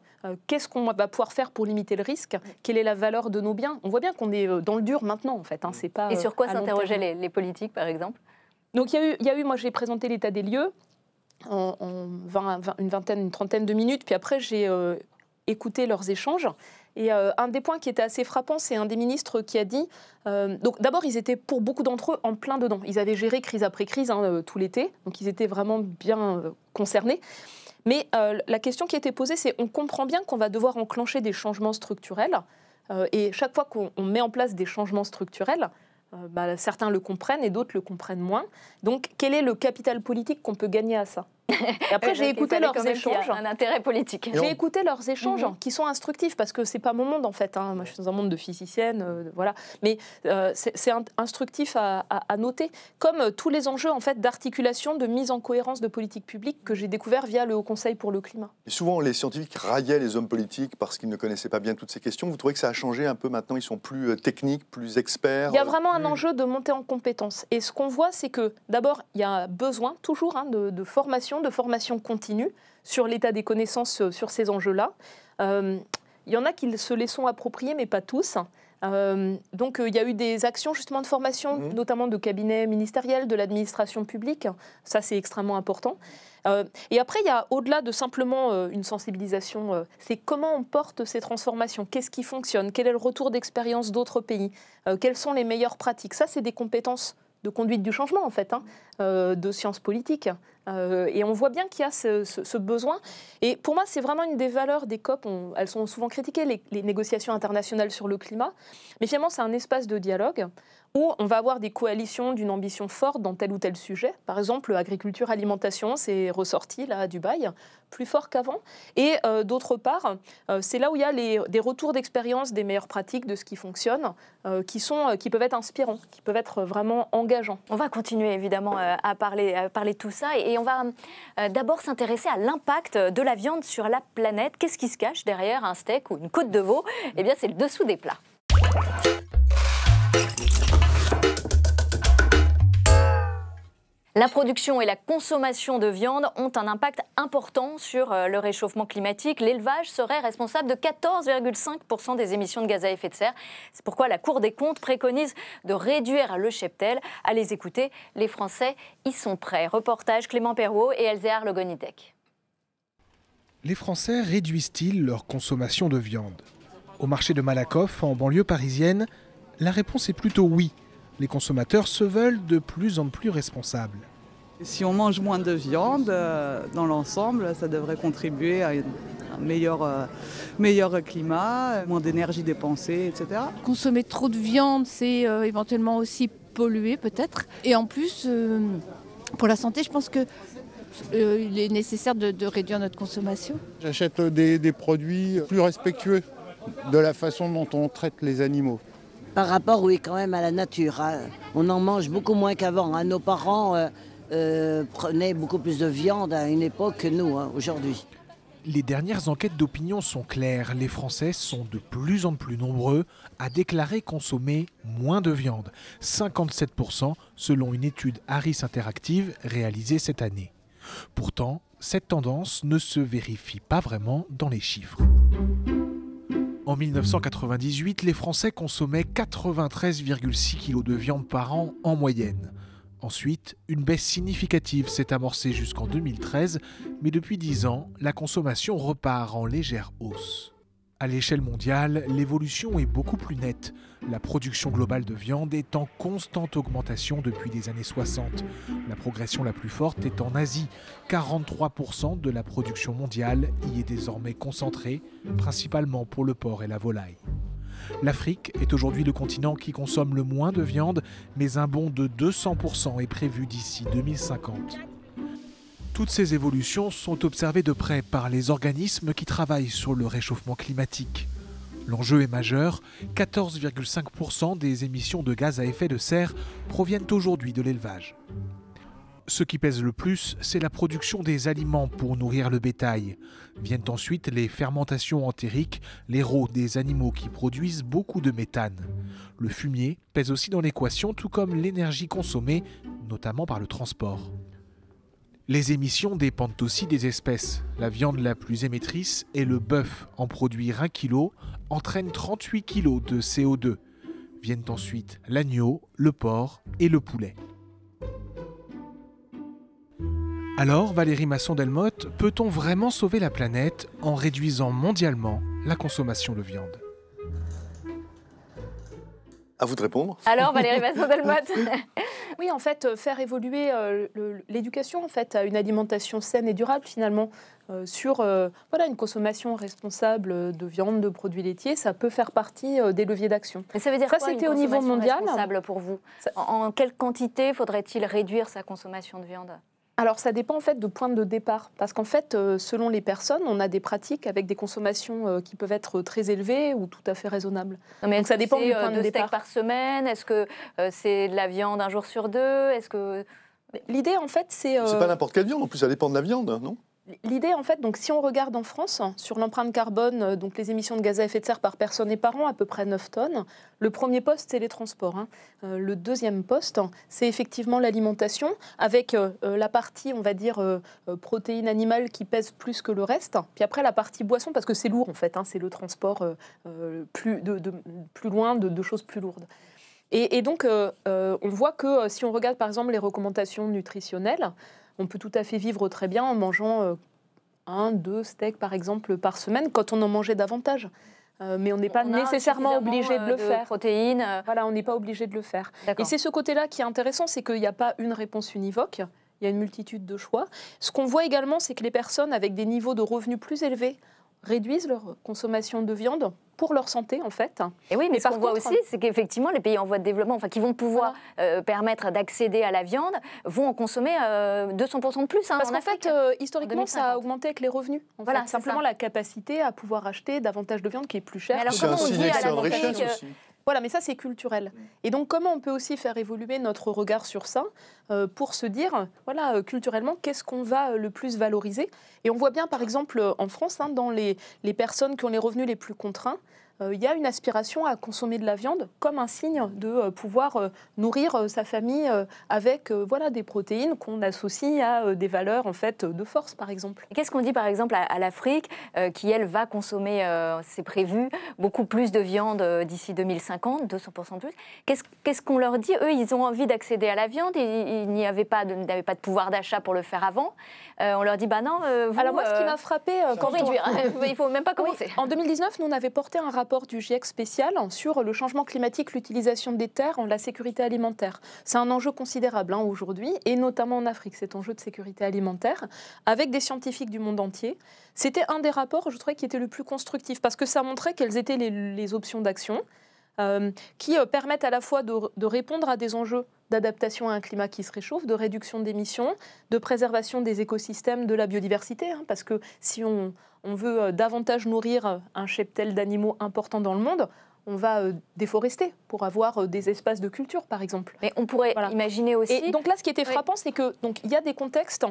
Qu'est-ce qu'on va pouvoir faire pour limiter le risque mhm. Quelle est la valeur de nos biens On voit bien qu'on est dans le dur maintenant en fait. Mhm. c'est pas. Et sur quoi s'interrogeaient les, politiques par exemple donc il il y a eu moi j'ai présenté l'état des lieux, en, une vingtaine, une trentaine de minutes. Puis après, j'ai euh, écouté leurs échanges. Et euh, un des points qui était assez frappant, c'est un des ministres qui a dit. Euh, donc d'abord, ils étaient pour beaucoup d'entre eux en plein dedans. Ils avaient géré crise après crise hein, tout l'été, donc ils étaient vraiment bien concernés. Mais la question qui était posée, c'est on comprend bien qu'on va devoir enclencher des changements structurels. et chaque fois qu'on met en place des changements structurels, euh, bah, certains le comprennent et d'autres le comprennent moins. Donc quel est le capital politique qu'on peut gagner à ça et après, j'ai écouté leurs échanges. Un intérêt politique. J'ai écouté leurs échanges mhm. qui sont instructifs parce que c'est pas mon monde en fait. Hein. Moi, je suis dans un monde de physicienne, euh, voilà. Mais euh, c'est instructif à, noter, comme euh, tous les enjeux en fait d'articulation, de mise en cohérence de politique publique que j'ai découvert via le Haut Conseil pour le climat. souvent, les scientifiques raillaient les hommes politiques parce qu'ils ne connaissaient pas bien toutes ces questions. Vous trouvez que ça a changé un peu maintenant Ils sont plus techniques, plus experts. Il y a vraiment un enjeu de montée en compétences. Et ce qu'on voit, c'est que d'abord, il y a besoin toujours hein, de formation de formation continue sur l'état des connaissances euh, sur ces enjeux-là. Il euh, y en a qui se les sont appropriés, mais pas tous. Euh, donc il y a eu des actions justement de formation, mhm. notamment de cabinets ministériels, de l'administration publique. Ça c'est extrêmement important. et après il y a au-delà de simplement une sensibilisation, c'est comment on porte ces transformations, qu'est-ce qui fonctionne, quel est le retour d'expérience d'autres pays, quelles sont les meilleures pratiques. Ça c'est des compétences de conduite du changement en fait, hein, de sciences politiques. Euh, et on voit bien qu'il y a ce, besoin. Et pour moi, c'est vraiment une des valeurs des COP. elles sont souvent critiquées, les, négociations internationales sur le climat. Mais finalement, c'est un espace de dialogue où on va avoir des coalitions d'une ambition forte dans tel ou tel sujet. Par exemple, agriculture, alimentation, c'est ressorti là à Dubaï, plus fort qu'avant. Et euh, d'autre part, euh, c'est là où il y a des retours d'expérience des meilleures pratiques de ce qui fonctionne, euh, qui, sont, qui peuvent être inspirants, qui peuvent être vraiment engageants. On va continuer évidemment à, parler, à parler de tout ça et, et on va d'abord s'intéresser à l'impact de la viande sur la planète. Qu'est-ce qui se cache derrière un steak ou une côte de veau Eh bien, c'est le dessous des plats. La production et la consommation de viande ont un impact important sur euh, le réchauffement climatique. L'élevage serait responsable de 14,5% des émissions de gaz à effet de serre. C'est pourquoi la Cour des comptes préconise de réduire le cheptel. À les écouter, les Français y sont prêts. Reportage Clément Perrault et Elzéar Logonitech. Les Français réduisent-ils leur consommation de viande Au marché de Malakoff, en banlieue parisienne, la réponse est plutôt oui. Les consommateurs se veulent de plus en plus responsables. Si on mange moins de viande, euh, dans l'ensemble, ça devrait contribuer à un meilleur, euh, meilleur climat, moins d'énergie dépensée, etc. Consommer trop de viande, c'est euh, éventuellement aussi polluer peut-être. Et en plus, pour la santé, je pense que il est nécessaire de, réduire notre consommation. J'achète des, produits plus respectueux de la façon dont on traite les animaux par rapport, oui, quand même à la nature. Hein. On en mange beaucoup moins qu'avant. Hein. Nos parents, euh, prenaient beaucoup plus de viande à une époque que nous, hein, aujourd'hui. Les dernières enquêtes d'opinion sont claires. Les Français sont de plus en plus nombreux à déclarer consommer moins de viande. 57% selon une étude Harris Interactive réalisée cette année. Pourtant, cette tendance ne se vérifie pas vraiment dans les chiffres. En 1998, les Français consommaient 93,6 kg de viande par an en moyenne. Ensuite, une baisse significative s'est amorcée jusqu'en 2013, mais depuis 10 ans, la consommation repart en légère hausse. À l'échelle mondiale, l'évolution est beaucoup plus nette. La production globale de viande est en constante augmentation depuis les années 60. La progression la plus forte est en Asie. 43% de la production mondiale y est désormais concentrée, principalement pour le porc et la volaille. L'Afrique est aujourd'hui le continent qui consomme le moins de viande, mais un bond de 200% est prévu d'ici 2050. Toutes ces évolutions sont observées de près par les organismes qui travaillent sur le réchauffement climatique. L'enjeu est majeur, 14,5% des émissions de gaz à effet de serre proviennent aujourd'hui de l'élevage. Ce qui pèse le plus, c'est la production des aliments pour nourrir le bétail. Viennent ensuite les fermentations entériques, les rots des animaux qui produisent beaucoup de méthane. Le fumier pèse aussi dans l'équation, tout comme l'énergie consommée, notamment par le transport. Les émissions dépendent aussi des espèces. La viande la plus émettrice est le bœuf. En produire 1 kg entraîne 38 kg de CO2. Viennent ensuite l'agneau, le porc et le poulet. Alors, Valérie Masson-Delmotte, peut-on vraiment sauver la planète en réduisant mondialement la consommation de viande à vous de répondre. Alors, Valérie Masson-Delmotte Oui, en fait, euh, faire évoluer euh, l'éducation en fait, à une alimentation saine et durable, finalement, euh, sur voilà, une consommation responsable de viande, de produits laitiers, ça peut faire partie des leviers d'action. ça veut dire quoi, au niveau mondial hein pour vous en quelle quantité faudrait-il réduire sa consommation de viande alors ça dépend en fait de points de départ, parce qu'en fait, euh, selon les personnes, on a des pratiques avec des consommations euh, qui peuvent être euh, très élevées ou tout à fait raisonnables. mais ça dépend du point de, départ. par semaine, est-ce que c'est de la viande un jour sur deux, est-ce que L'idée, en fait, c'est. C'est pas n'importe quelle viande, en plus, ça dépend de la viande, hein, non L'idée, en fait, donc si on regarde en France, sur l'empreinte carbone, euh, donc les émissions de gaz à effet de serre par personne et par an, à peu près 9 tonnes, le premier poste, c'est les transports. Hein. Euh, le deuxième poste, c'est effectivement l'alimentation, avec euh, la partie, on va dire, protéines animales qui pèse plus que le reste. Puis après, la partie boisson, parce que c'est lourd, en fait, hein, c'est le transport plus, loin de, choses plus lourdes. et donc, on voit que si on regarde, par exemple, les recommandations nutritionnelles, on peut tout à fait vivre très bien en mangeant euh, un, deux steaks par exemple par semaine quand on en mangeait davantage. Euh, mais on n'est pas nécessairement obligé de euh, le faire. Protéines. Voilà, on n'est pas obligé de le faire. Et c'est ce côté-là qui est intéressant, c'est qu'il n'y a pas une réponse univoque. Il y a une multitude de choix. Ce qu'on voit également, c'est que les personnes avec des niveaux de revenus plus élevés, réduisent leur consommation de viande pour leur santé en fait. Et oui, mais parfois ce voit aussi, c'est qu'effectivement les pays en voie de développement, enfin qui vont pouvoir euh, permettre d'accéder à la viande, vont en consommer 200% euh, de plus. Hein, Parce qu'en fait, euh, historiquement, ça a augmenté avec les revenus. voilà, simplement la capacité à pouvoir acheter davantage de viande qui est plus chère. alors comment on dit à la voilà, mais ça c'est culturel. Mm. Et donc comment on peut aussi faire évoluer notre regard sur ça euh, pour se dire, voilà, euh, culturellement, qu'est-ce qu'on va euh, le plus valoriser Et on voit bien par exemple en France, hein, dans les personnes qui ont les revenus les plus contraints, euh, il y a une aspiration à consommer de la viande comme un signe de euh, pouvoir euh, nourrir sa famille avec voilà, des protéines qu'on associe à des valeurs en fait, de force, par exemple. Qu'est-ce qu'on dit, par exemple, à, l'Afrique, qui, elle, va consommer, c'est prévu, beaucoup plus de viande d'ici 2050, 200% de plus Qu'est-ce qu'on leur dit Eux, ils ont envie d'accéder à la viande, ils, n'avaient n'y avaient pas de, pas de pouvoir d'achat pour le faire avant. on leur dit, bah non, vous, Alors moi, ce qui m'a frappé... quand réduire, il faut même pas commencer. en 2019, nous, on avait porté un rapport rapport du GIEC spécial sur le changement climatique, l'utilisation des terres, la sécurité alimentaire. C'est un enjeu considérable hein, aujourd'hui, et notamment en Afrique, cet enjeu de sécurité alimentaire, avec des scientifiques du monde entier. C'était un des rapports, je trouvais, qui était le plus constructif, parce que ça montrait quelles étaient les, options d'action. Euh, qui euh, permettent à la fois de, répondre à des enjeux d'adaptation à un climat qui se réchauffe, de réduction d'émissions, de préservation des écosystèmes, de la biodiversité, hein, parce que si on, on veut euh, davantage nourrir euh, un cheptel d'animaux importants dans le monde, on va euh, déforester pour avoir des espaces de culture, par exemple. Mais on pourrait imaginer aussi. Et donc là, ce qui était frappant, c'est que donc il y a des contextes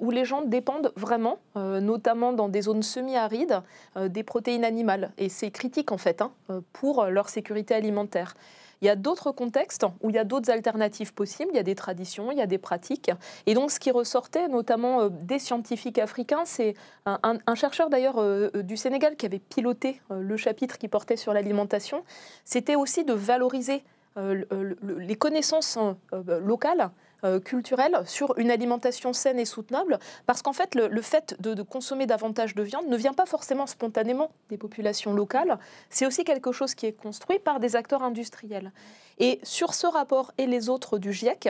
où les gens dépendent vraiment, notamment dans des zones semi-arides, des protéines animales. Et c'est critique en fait hein, pour leur sécurité alimentaire. Il y a d'autres contextes où il y a d'autres alternatives possibles, il y a des traditions, il y a des pratiques. Et donc ce qui ressortait notamment euh, des scientifiques africains, c'est un, chercheur d'ailleurs euh, euh, du Sénégal qui avait piloté le chapitre qui portait sur l'alimentation, c'était aussi de valoriser les connaissances hein, locales euh, culturel sur une alimentation saine et soutenable, parce qu'en fait, le, fait de, consommer davantage de viande ne vient pas forcément spontanément des populations locales, c'est aussi quelque chose qui est construit par des acteurs industriels. Et sur ce rapport et les autres du GIEC,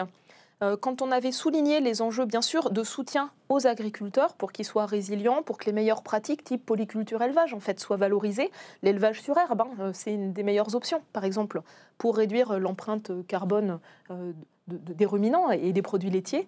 euh, quand on avait souligné les enjeux, bien sûr, de soutien aux agriculteurs pour qu'ils soient résilients, pour que les meilleures pratiques type polyculture élevage en fait soient valorisées. L'élevage sur herbe, hein, euh, c'est une des meilleures options, par exemple, pour réduire l'empreinte carbone des ruminants et des produits laitiers.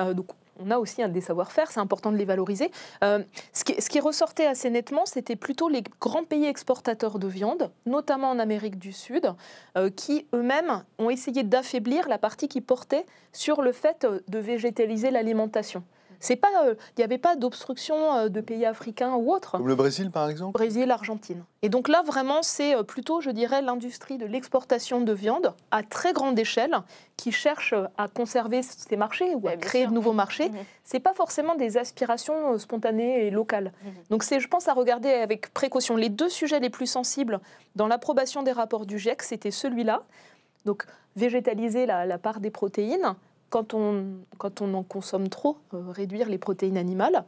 Euh, donc, on a aussi un des savoir-faire, c'est important de les valoriser. Euh, ce, qui, ressortait assez nettement, c'était plutôt les grands pays exportateurs de viande, notamment en Amérique du Sud, euh, qui eux-mêmes ont essayé d'affaiblir la partie qui portait sur le fait de végétaliser l'alimentation. Euh, il n'y avait pas d'obstruction euh, de pays africains ou autres. Comme le Brésil, par exemple. Brésil, l'Argentine. Et donc là, vraiment, c'est euh, plutôt, je dirais, l'industrie de l'exportation de viande à très grande échelle qui cherche à conserver ses marchés ou à créer de nouveaux marchés. Ce mhm. C'est pas forcément des aspirations spontanées et locales. Mhm. Donc c'est, je pense, à regarder avec précaution. Les deux sujets les plus sensibles dans l'approbation des rapports du GIEC, c'était celui-là. Donc végétaliser la part des protéines quand on, quand on en consomme trop, euh, réduire les protéines animales.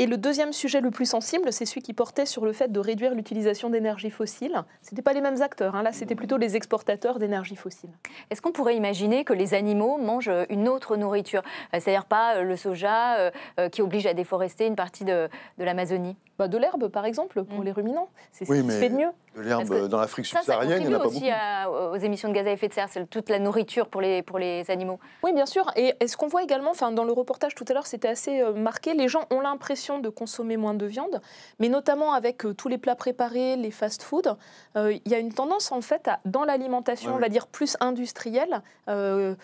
Et le deuxième sujet le plus sensible, c'est celui qui portait sur le fait de réduire l'utilisation d'énergie fossile. Ce n'étaient pas les mêmes acteurs, hein. là c'était mmh. plutôt les exportateurs d'énergie fossile. Est-ce qu'on pourrait imaginer que les animaux mangent euh, une autre nourriture euh, C'est-à-dire pas euh, le soja qui oblige à déforester une partie de, l'Amazonie bah, de l'herbe, par exemple, pour mmh. les ruminants. C'est ce qui se fait de mieux. De l'herbe dans l'Afrique subsaharienne, il n'y en a pas beaucoup. Ça aussi aux émissions de gaz à effet de serre, c'est toute la nourriture pour les, pour les animaux. Oui, bien sûr. Et est-ce qu'on voit également, enfin, dans le reportage tout à l'heure, c'était assez marqué, les gens ont l'impression de consommer moins de viande, mais notamment avec euh, tous les plats préparés, les fast-foods, euh, il y a une tendance en fait dans l'alimentation, on va dire plus industrielle, euh,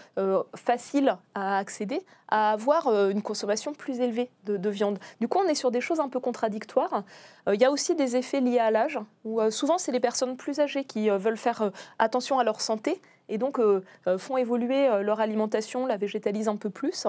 facile à accéder, à avoir une consommation plus élevée de, de, viande. Du coup, on est sur des choses un peu contradictoires. Il y a aussi des effets liés à l'âge, où souvent c'est les personnes plus âgées qui veulent faire attention à leur santé et donc euh, euh, font évoluer euh, leur alimentation, la végétalisent un peu plus.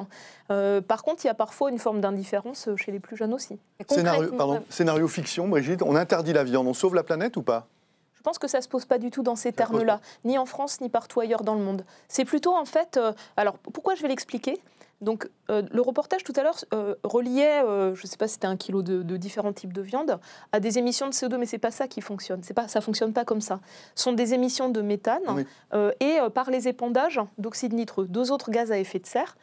par contre, il y a parfois une forme d'indifférence chez les plus jeunes aussi. Scénario, pardon, scénario fiction, Brigitte, on interdit la viande, on sauve la planète ou pas je pense que ça ne se pose pas du tout dans ces termes-là, ni en France, ni partout ailleurs dans le monde. C'est plutôt en fait, alors pourquoi je vais l'expliquer donc euh, le reportage tout à l'heure euh, reliait, euh, je ne sais pas si c'était un kilo de, différents types de viande, à des émissions de CO2, mais c'est pas ça qui fonctionne. C'est pas, ça fonctionne pas comme ça. Ce sont des émissions de méthane et par les épandages d'oxyde nitreux, deux autres gaz à effet de serre.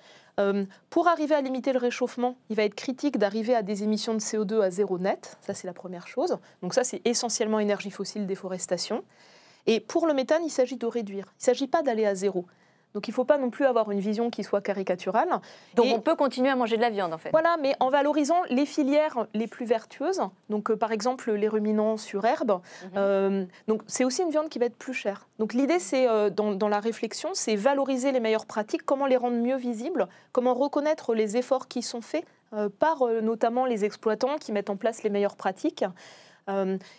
pour arriver à limiter le réchauffement, il va être critique d'arriver à des émissions de CO2 à zéro net. Ça, c'est la première chose. Donc ça, c'est essentiellement énergie fossile, déforestation. Et pour le méthane, il s'agit de réduire. Il ne s'agit pas d'aller à zéro. Donc il ne faut pas non plus avoir une vision qui soit caricaturale. Donc on peut continuer à manger de la viande en fait. Voilà, mais en valorisant les filières les plus vertueuses, donc euh, par exemple les ruminants sur herbe, mhm. euh, donc c'est aussi une viande qui va être plus chère. Donc l'idée c'est euh, dans, dans, la réflexion, c'est valoriser les meilleures pratiques, comment les rendre mieux visibles, comment reconnaître les efforts qui sont faits par notamment les exploitants qui mettent en place les meilleures pratiques.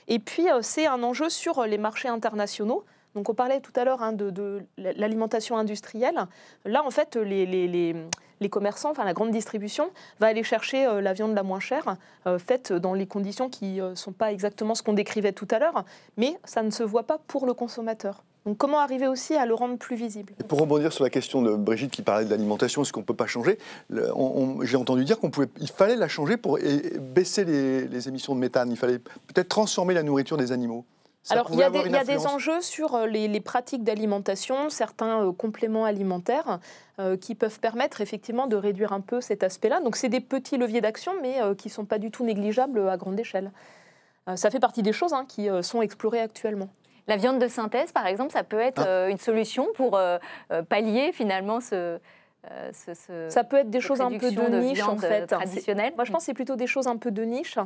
et puis c'est un enjeu sur les marchés internationaux donc on parlait tout à l'heure hein, de, l'alimentation industrielle. Là, en fait, les, commerçants, enfin la grande distribution, va aller chercher euh, la viande la moins chère, euh, faite dans les conditions qui ne euh, sont pas exactement ce qu'on décrivait tout à l'heure, mais ça ne se voit pas pour le consommateur. Donc comment arriver aussi à le rendre plus visible Pour rebondir sur la question de Brigitte qui parlait de l'alimentation, est-ce qu'on ne peut pas changer J'ai entendu dire qu'il fallait la changer pour baisser les émissions de méthane, il fallait peut-être transformer la nourriture des animaux. Alors, il y a, des, enjeux sur euh, les, pratiques d'alimentation, certains euh, compléments alimentaires euh, qui peuvent permettre effectivement de réduire un peu cet aspect-là. Donc, c'est des petits leviers d'action, mais qui ne sont pas du tout négligeables à grande échelle. ça fait partie des choses hein, qui sont explorées actuellement. La viande de synthèse, par exemple, ça peut être ah. une solution pour pallier finalement ce, ça peut être des choses un peu de, niche en fait. Moi, je pense mm. que c'est plutôt des choses un peu de niche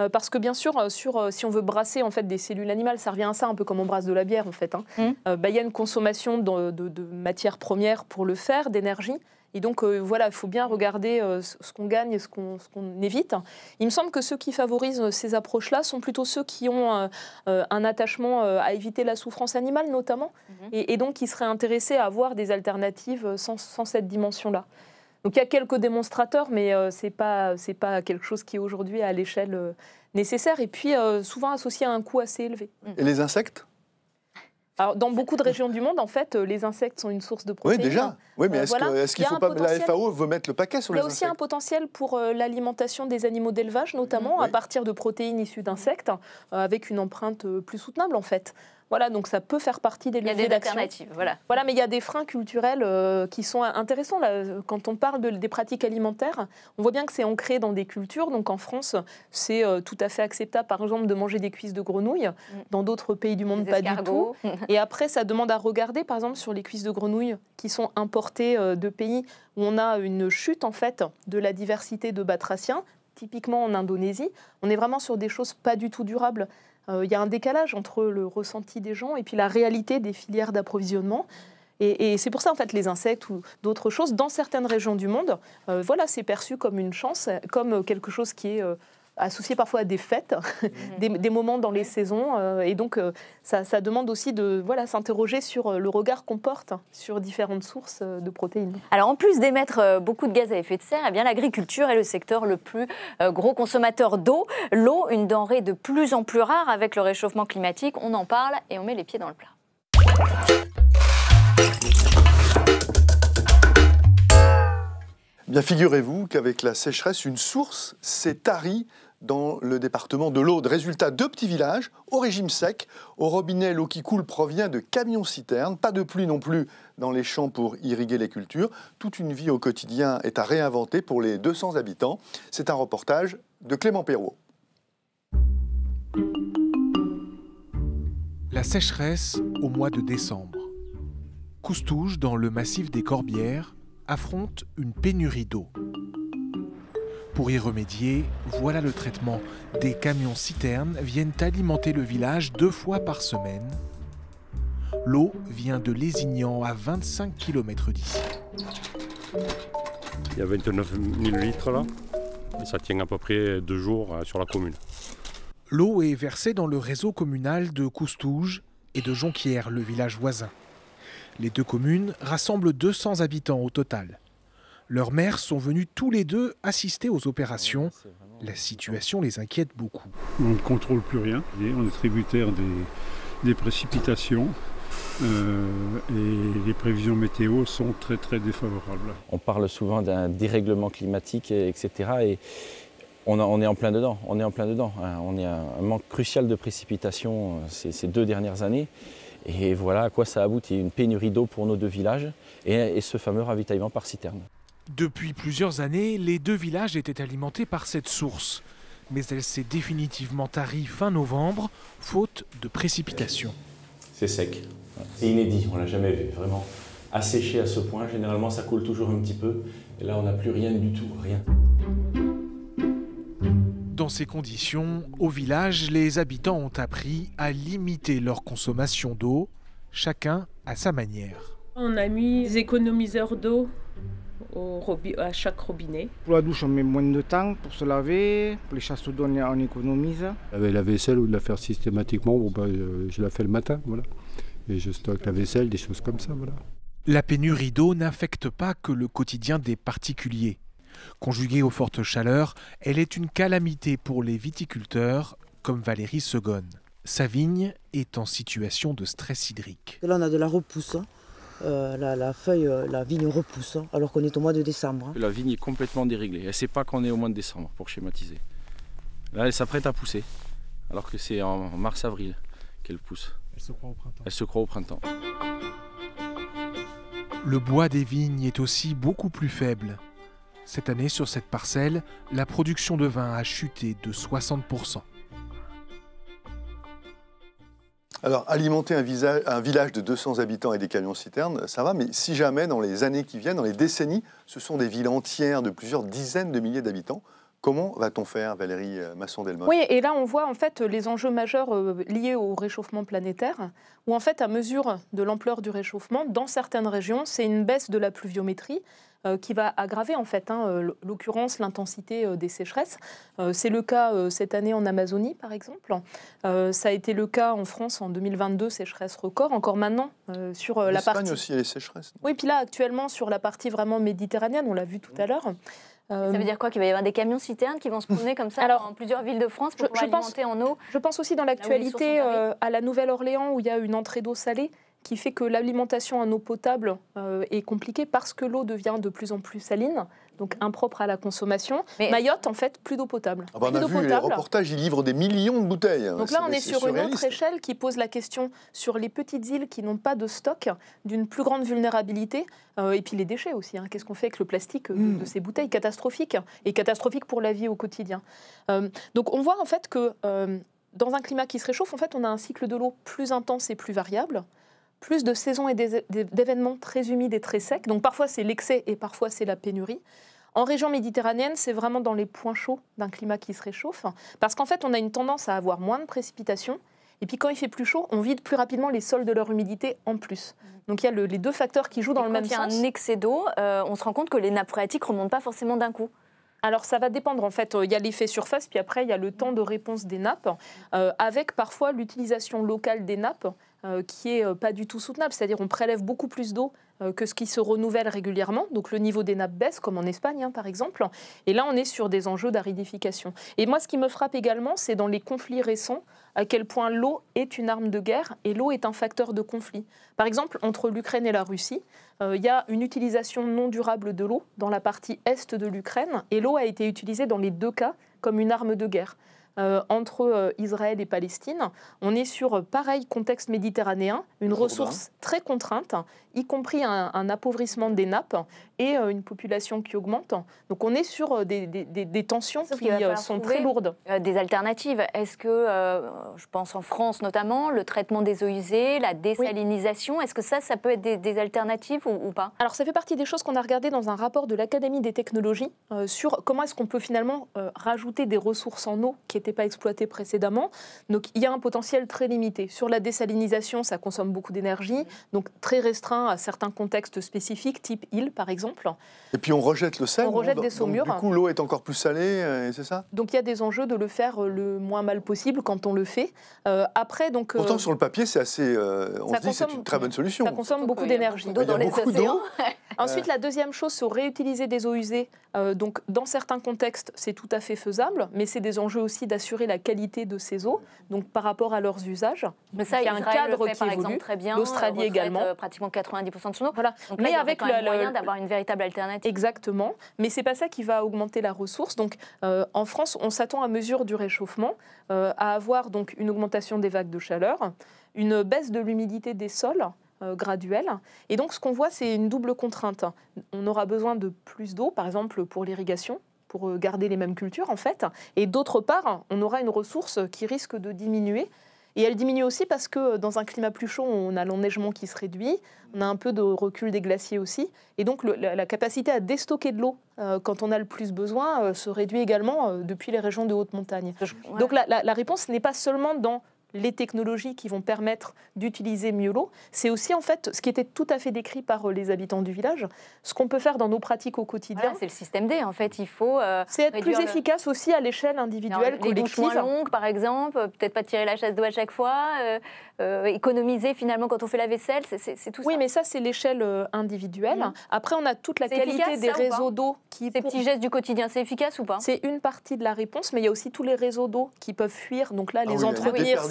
euh, parce que bien sûr, euh, euh, si on veut brasser en fait des cellules animales, ça revient à ça, un peu comme on brasse de la bière en fait. Hein. Mm. Bah, il y a une consommation de, matières premières pour le faire, d'énergie. Et donc voilà, il faut bien regarder ce qu'on gagne et ce qu'on évite. Il me semble que ceux qui favorisent ces approches-là sont plutôt ceux qui ont un attachement à éviter la souffrance animale notamment, mhm. et, donc qui seraient intéressés à avoir des alternatives sans cette dimension-là. Donc il y a quelques démonstrateurs, mais euh, ce n'est pas c'est pas quelque chose qui est aujourd'hui à l'échelle euh, nécessaire. Et puis euh, souvent associé à un coût assez élevé. Mm. Et les insectes dans beaucoup de régions du monde, en fait, les insectes sont une source de protéines. Oui, déjà. Oui, mais est-ce qu'il est faut pas la FAO veut mettre le paquet sur les insectes Il y a aussi un potentiel pour l'alimentation des animaux d'élevage, notamment mm. à partir de protéines issues d'insectes, avec une empreinte plus soutenable, en fait. Voilà, donc ça peut faire partie des leviers d'action. Il y a des alternatives, voilà. Voilà, mais il y a des freins culturels euh, qui sont intéressants. Quand on parle des pratiques alimentaires, on voit bien que c'est ancré dans des cultures. Donc en France, c'est euh, tout à fait acceptable, par exemple, de manger des cuisses de grenouille. Mm. Dans d'autres pays du monde, pas du tout. Et après, ça demande à regarder, par exemple, sur les cuisses de grenouille qui sont importées euh, de pays où on a une chute, en fait, de la diversité de batraciens. Typiquement en Indonésie, on est vraiment sur des choses pas du tout durables. Euh, il y a un décalage entre le ressenti des gens et puis la réalité des filières d'approvisionnement. Et, c'est pour ça, en fait, les insectes ou d'autres choses, dans certaines régions du monde, euh, voilà, c'est perçu comme une chance, comme quelque chose qui est euh, associé parfois à des fêtes, mhm. des, moments dans les saisons. Euh, et donc, euh, ça, demande aussi de voilà, s'interroger sur euh, le regard qu'on porte sur différentes sources de protéines. Alors, en plus d'émettre beaucoup de gaz à effet de serre, eh l'agriculture est le secteur le plus gros consommateur d'eau. L'eau, une denrée de plus en plus rare avec le réchauffement climatique. On en parle et on met les pieds dans le plat. Eh bien, figurez-vous qu'avec la sécheresse, une source s'est tarie dans le département de l'Aude. Résultat, deux petits villages au régime sec. Au robinet, l'eau qui coule provient de camions-citernes. Pas de pluie non plus dans les champs pour irriguer les cultures. Toute une vie au quotidien est à réinventer pour les 200 habitants. C'est un reportage de Clément Perrault. La sécheresse au mois de décembre. Coustouge, dans le massif des Corbières, affronte une pénurie d'eau. Pour y remédier, voilà le traitement. Des camions-citernes viennent alimenter le village deux fois par semaine. L'eau vient de Lézignan à 25 km d'ici. Il y a 29 000 litres là. ça tient à peu près deux jours euh, sur la commune. L'eau est versée dans le réseau communal de Coustouge et de Jonquière, le village voisin. Les deux communes rassemblent 200 habitants au total. Leurs mères sont venues tous les deux assister aux opérations. La situation les inquiète beaucoup. On ne contrôle plus rien. On est tributaire des, précipitations. Euh, et les prévisions météo sont très très défavorables. On parle souvent d'un dérèglement climatique, etc. Et on, est en plein dedans. On est en plein dedans. Hein. On est un manque crucial de précipitations euh, ces, deux dernières années. Et voilà à quoi ça aboutit, une pénurie d'eau pour nos deux villages et ce fameux ravitaillement par citerne. Depuis plusieurs années, les deux villages étaient alimentés par cette source, mais elle s'est définitivement tarie fin novembre, faute de précipitations. C'est sec, c'est inédit, on l'a jamais vu, vraiment. Asséché à ce point, généralement ça coule toujours un petit peu, et là on n'a plus rien du tout, rien. Dans ces conditions, au village, les habitants ont appris à limiter leur consommation d'eau, chacun à sa manière. On a mis économiseurs d'eau au à chaque robinet. Pour la douche, on met moins de temps pour se laver. Pour les chasses d'eau, on économise. Avec la vaisselle ou de la faire systématiquement, bon, ben, je la fais le matin. Voilà. Et je stocke la vaisselle, des choses comme ça. Voilà. La pénurie d'eau n'affecte pas que le quotidien des particuliers. Conjuguée aux fortes chaleurs, elle est une calamité pour les viticulteurs comme Valérie Segonne. Sa vigne est en situation de stress hydrique. Là, on a de la repousse. Hein. Euh, la, feuille, euh, la vigne repousse, hein, alors qu'on est au mois de décembre. Hein. La vigne est complètement déréglée. Elle ne sait pas qu'on est au mois de décembre, pour schématiser. Là, elle s'apprête à pousser, alors que c'est en mars-avril qu'elle pousse. Elle se croit au printemps. Elle se croit au printemps. Le bois des vignes est aussi beaucoup plus faible. Cette année, sur cette parcelle, la production de vin a chuté de 60%. Alors, alimenter un, village de 200 habitants et des camions-citernes, ça va, mais si jamais, dans les années qui viennent, dans les décennies, ce sont des villes entières de plusieurs dizaines de milliers d'habitants, Comment va-t-on faire, Valérie euh, Masson-Delmotte Oui, et là, on voit en fait les enjeux majeurs euh, liés au réchauffement planétaire, où en fait, à mesure de l'ampleur du réchauffement, dans certaines régions, c'est une baisse de la pluviométrie, euh, qui va aggraver en fait hein, euh, l'occurrence, l'intensité euh, des sécheresses. C'est le cas cette année en Amazonie par exemple. Ça a été le cas en France en 2022, sécheresse record. Encore maintenant sur la partie. aussi les sécheresses. Oui, puis là actuellement sur la partie vraiment méditerranéenne, on l'a vu tout mm. à l'heure. Ça veut dire quoi Qu'il va y avoir des camions citernes qui vont se promener comme ça Alors, dans plusieurs villes de France pour alimenter en eau Je pense aussi dans l'actualité à la Nouvelle-Orléans où il y a une entrée d'eau salée qui fait que l'alimentation en eau potable euh, est compliquée parce que l'eau devient de plus en plus saline, donc mm. impropre à la consommation. Mayotte, en fait, plus d'eau potable. Ah bah, on a vu potable. les reportages, ils livrent des millions de bouteilles. Hein. Donc là, on est sur une autre échelle qui pose la question sur les petites îles qui n'ont pas de stock, d'une plus grande vulnérabilité, euh, et puis les déchets aussi. Hein. Qu'est-ce qu'on fait avec le plastique euh, mm. de, ces bouteilles catastrophiques et catastrophique pour la vie au quotidien. donc on voit en fait que dans un climat qui se réchauffe, en fait, on a un cycle de l'eau plus intense et plus variable plus de saisons et d'événements très humides et très secs. Donc parfois c'est l'excès et parfois c'est la pénurie. En région méditerranéenne, c'est vraiment dans les points chauds d'un climat qui se réchauffe, parce qu'en fait on a une tendance à avoir moins de précipitations. Et puis quand il fait plus chaud, on vide plus rapidement les sols de leur humidité en plus. Donc il y a les deux facteurs qui jouent dans le même sens. Quand il y a un excès d'eau, euh, on se rend compte que les nappes phréatiques remontent pas forcément d'un coup. Alors ça va dépendre en fait. Euh, il y a l'effet surface, puis après il y a le temps de réponse des nappes, euh, avec parfois l'utilisation locale des nappes euh, qui n'est euh, pas du tout soutenable. C'est-à-dire on prélève beaucoup plus d'eau euh, que ce qui se renouvelle régulièrement. Donc le niveau des nappes baisse, comme en Espagne hein, par exemple. Et là, on est sur des enjeux d'aridification. Et moi, ce qui me frappe également, c'est dans les conflits récents, à quel point l'eau est une arme de guerre et l'eau est un facteur de conflit. Par exemple, entre l'Ukraine et la Russie, il y a une utilisation non durable de l'eau dans la partie est de l'Ukraine, et l'eau a été utilisée dans les deux cas comme une arme de guerre. Euh, entre euh, Israël et Palestine. On est sur euh, pareil contexte méditerranéen, une ressource très contrainte, y compris un, appauvrissement des nappes et une population qui augmente. Donc on est sur des, tensions qui sont très lourdes. Des alternatives. Est-ce que, je pense en France notamment, le traitement des eaux usées, la désalinisation, est-ce que ça, ça peut être des, alternatives ou, ou pas Alors ça fait partie des choses qu'on a regardées dans un rapport de l'Académie des technologies sur comment est-ce qu'on peut finalement rajouter des ressources en eau qui étaient pas exploité précédemment. Donc il y a un potentiel très limité. Sur la désalinisation, ça consomme beaucoup d'énergie, donc très restreint à certains contextes spécifiques, type île par exemple. Et puis on rejette le sel. On rejette des saumures. du coup, l'eau est encore plus salée, euh, c'est ça Donc il y a des enjeux de le faire euh, le moins mal possible quand on le fait. Euh, après, donc. Pourtant, sur le papier, c'est assez. on se dit c'est une très bonne solution. Ça consomme beaucoup d'énergie. a Ensuite, la deuxième chose, c'est réutiliser des eaux usées. donc dans certains contextes, c'est tout à fait faisable, mais c'est des enjeux aussi assurer la qualité de ces eaux, donc par rapport à leurs usages. Mais ça, il y a un cadre qui par Exemple, très bien. L'Australie également. Euh, pratiquement 90% de son eau. Voilà. mais avec le, moyen d'avoir une véritable alternative. Exactement. Mais c'est pas ça qui va augmenter la ressource. Donc euh, en France, on s'attend à mesure du réchauffement euh, à avoir donc une augmentation des vagues de chaleur, une baisse de l'humidité des sols graduelle. Et donc, ce qu'on voit, c'est une double contrainte. On aura besoin de plus d'eau, par exemple, pour l'irrigation, pour euh, garder les mêmes cultures en fait. Et d'autre part, on aura une ressource qui risque de diminuer. Et elle diminue aussi parce que euh, dans un climat plus chaud, on a l'enneigement qui se réduit, on a un peu de recul des glaciers aussi. Et donc la, capacité à déstocker de l'eau euh, quand on a le plus besoin se réduit également depuis les régions de haute montagne. Donc la, la réponse n'est pas seulement dans les technologies qui vont permettre d'utiliser mieux l'eau. C'est aussi en fait ce qui était tout à fait décrit par euh, les habitants du village, ce qu'on peut faire dans nos pratiques au quotidien. c'est le système D en fait, il faut. Euh, c'est être plus efficace aussi à l'échelle individuelle, Alors, collective. Les moins longues par exemple, euh, peut-être pas tirer la chasse d'eau à chaque fois, économiser finalement quand on fait la vaisselle, c'est tout ça. Oui, mais ça c'est l'échelle individuelle. Mm. Après, on a toute la qualité des réseaux d'eau qui. Ces petits gestes du quotidien, c'est efficace ou pas C'est une partie de la réponse, mais il y a aussi tous les réseaux d'eau qui peuvent fuir. Donc là, ah les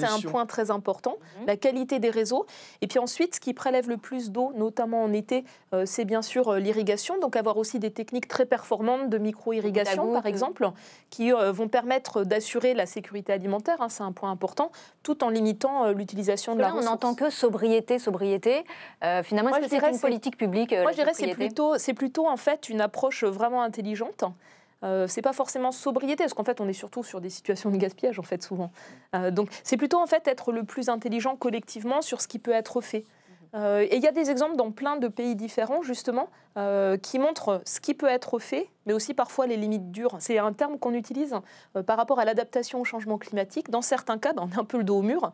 c'est un point très important. Mhm. La qualité des réseaux. Et puis ensuite, ce qui prélève le plus d'eau, notamment en été, euh, c'est bien sûr euh, l'irrigation. Donc avoir aussi des techniques très performantes de micro-irrigation, par euh. exemple, qui vont permettre d'assurer la sécurité alimentaire, hein, c'est un point important, tout en limitant l'utilisation de la on ressource. On n'entend que sobriété, sobriété. finalement, c'est une politique publique Moi, je dirais c'est plutôt, c'est plutôt en fait une approche vraiment intelligente ce euh, c'est pas forcément sobriété, parce qu'en fait, on est surtout sur des situations de gaspillage, en fait, souvent. Euh, donc, c'est plutôt, en fait, être le plus intelligent collectivement sur ce qui peut être fait. Euh, et il y a des exemples dans plein de pays différents, justement, euh, qui montrent ce qui peut être fait, mais aussi parfois les limites dures. C'est un terme qu'on utilise euh, par rapport à l'adaptation au changement climatique. Dans certains cas, on est un peu le dos au mur.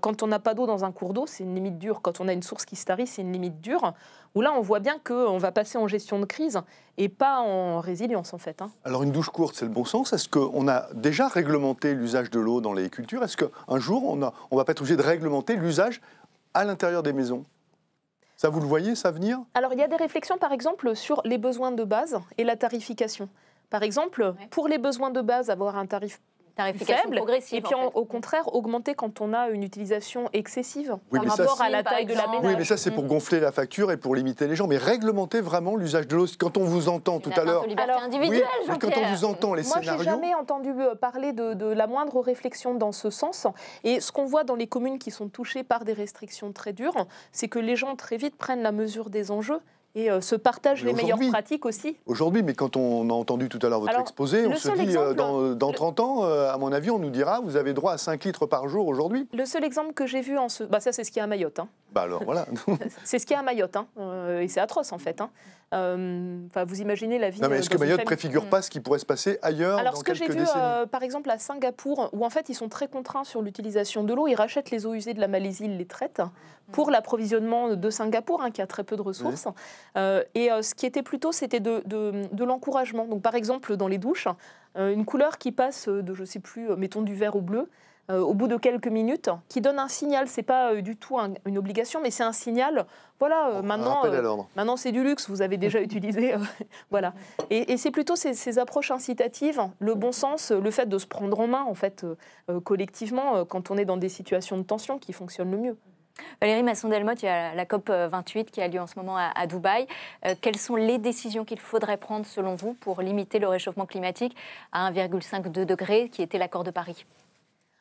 quand on n'a pas d'eau dans un cours d'eau, c'est une limite dure. Quand on a une source qui starie, c'est une limite dure. Où là, on voit bien qu'on va passer en gestion de crise et pas en résilience, en fait. Hein. Alors, une douche courte, c'est le bon sens. Est-ce qu'on a déjà réglementé l'usage de l'eau dans les cultures Est-ce qu'un jour, on ne va pas être obligé de réglementer l'usage à l'intérieur des maisons ça, vous le voyez, ça venir Alors, il y a des réflexions, par exemple, sur les besoins de base et la tarification. Par exemple, pour les besoins de base, avoir un tarif tarification progressive, et puis au contraire augmenter quand on a une utilisation excessive par rapport à la taille de la ménage. Oui, mais ça c'est pour mm. gonfler la facture et pour limiter les gens, mais réglementer vraiment l'usage de l'eau. Quand on vous entend tout à l'heure, quand on vous entend les Moi, je j'ai jamais entendu euh, parler de, la moindre réflexion dans ce sens. Et ce qu'on voit dans les communes qui sont touchées par des restrictions très dures, c'est que les gens très vite prennent la mesure des enjeux et euh, se partagent les meilleures pratiques aussi. Aujourd'hui, mais quand on a entendu tout à l'heure votre exposé, on se dit euh, dans, 30 ans, euh, à mon avis, on nous dira vous avez droit à 5 litres par jour aujourd'hui. Le seul exemple que j'ai vu en ce. Bah, ça, c'est ce qu'il y a à Mayotte. Hein. Bah alors voilà. c'est ce qu'il y a à Mayotte. Hein. et c'est atroce en fait. Hein. Euh, enfin, vous imaginez la vie. Non, mais euh, est-ce que Mayotte préfigure hmm. pas ce qui pourrait se passer ailleurs Alors, ce que j'ai vu, euh, par exemple, à Singapour, où en fait, ils sont très contraints sur l'utilisation de l'eau, ils rachètent les eaux usées de la Malaisie, ils les traitent hmm. pour l'approvisionnement de Singapour, hein, qui a très peu de ressources. et ce qui était plutôt, c'était de, l'encouragement. Donc, par exemple, dans les douches, une couleur qui passe de, je sais plus, mettons du vert au bleu, euh, au bout de quelques minutes, qui donne un signal. Ce n'est pas euh, du tout une obligation, mais c'est un signal. Voilà, euh, maintenant, maintenant c'est du luxe. Vous avez déjà utilisé, voilà. Et, c'est plutôt ces, approches incitatives, le bon sens, le fait de se prendre en main en fait collectivement quand on est dans des situations de tension qui fonctionnent le mieux. Valérie Masson-Delmotte, il y a la COP 28 qui a lieu en ce moment à, Dubaï. quelles sont les décisions qu'il faudrait prendre, selon vous, pour limiter le réchauffement climatique à 1,52 degré, qui était l'accord de Paris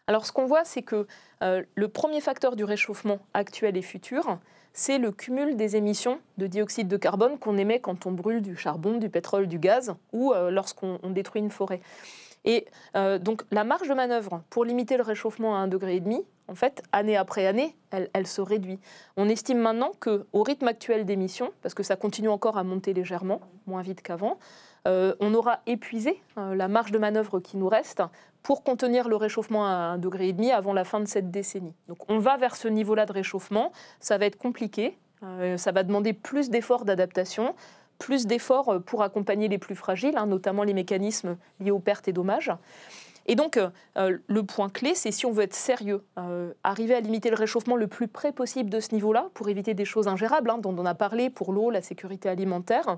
alors ce qu'on voit, c'est que euh, le premier facteur du réchauffement actuel et futur, c'est le cumul des émissions de dioxyde de carbone qu'on émet quand on brûle du charbon, du pétrole, du gaz ou euh, lorsqu'on détruit une forêt. Et euh, donc la marge de manœuvre pour limiter le réchauffement à 1,5 degré, en fait, année après année, elle, se réduit. On estime maintenant qu'au rythme actuel d'émissions, parce que ça continue encore à monter légèrement, moins vite qu'avant, on aura épuisé la marge de manœuvre qui nous reste pour contenir le réchauffement à 1,5 degré avant la fin de cette décennie. Donc on va vers ce niveau-là de réchauffement, ça va être compliqué, euh, ça va demander plus d'efforts d'adaptation, plus d'efforts euh, pour accompagner les plus fragiles, hein, notamment les mécanismes liés aux pertes et dommages. Et donc, euh, le point clé, c'est si on veut être sérieux, arriver à limiter le réchauffement le plus près possible de ce niveau-là, pour éviter des choses ingérables, hein, dont on a parlé pour l'eau, la sécurité alimentaire,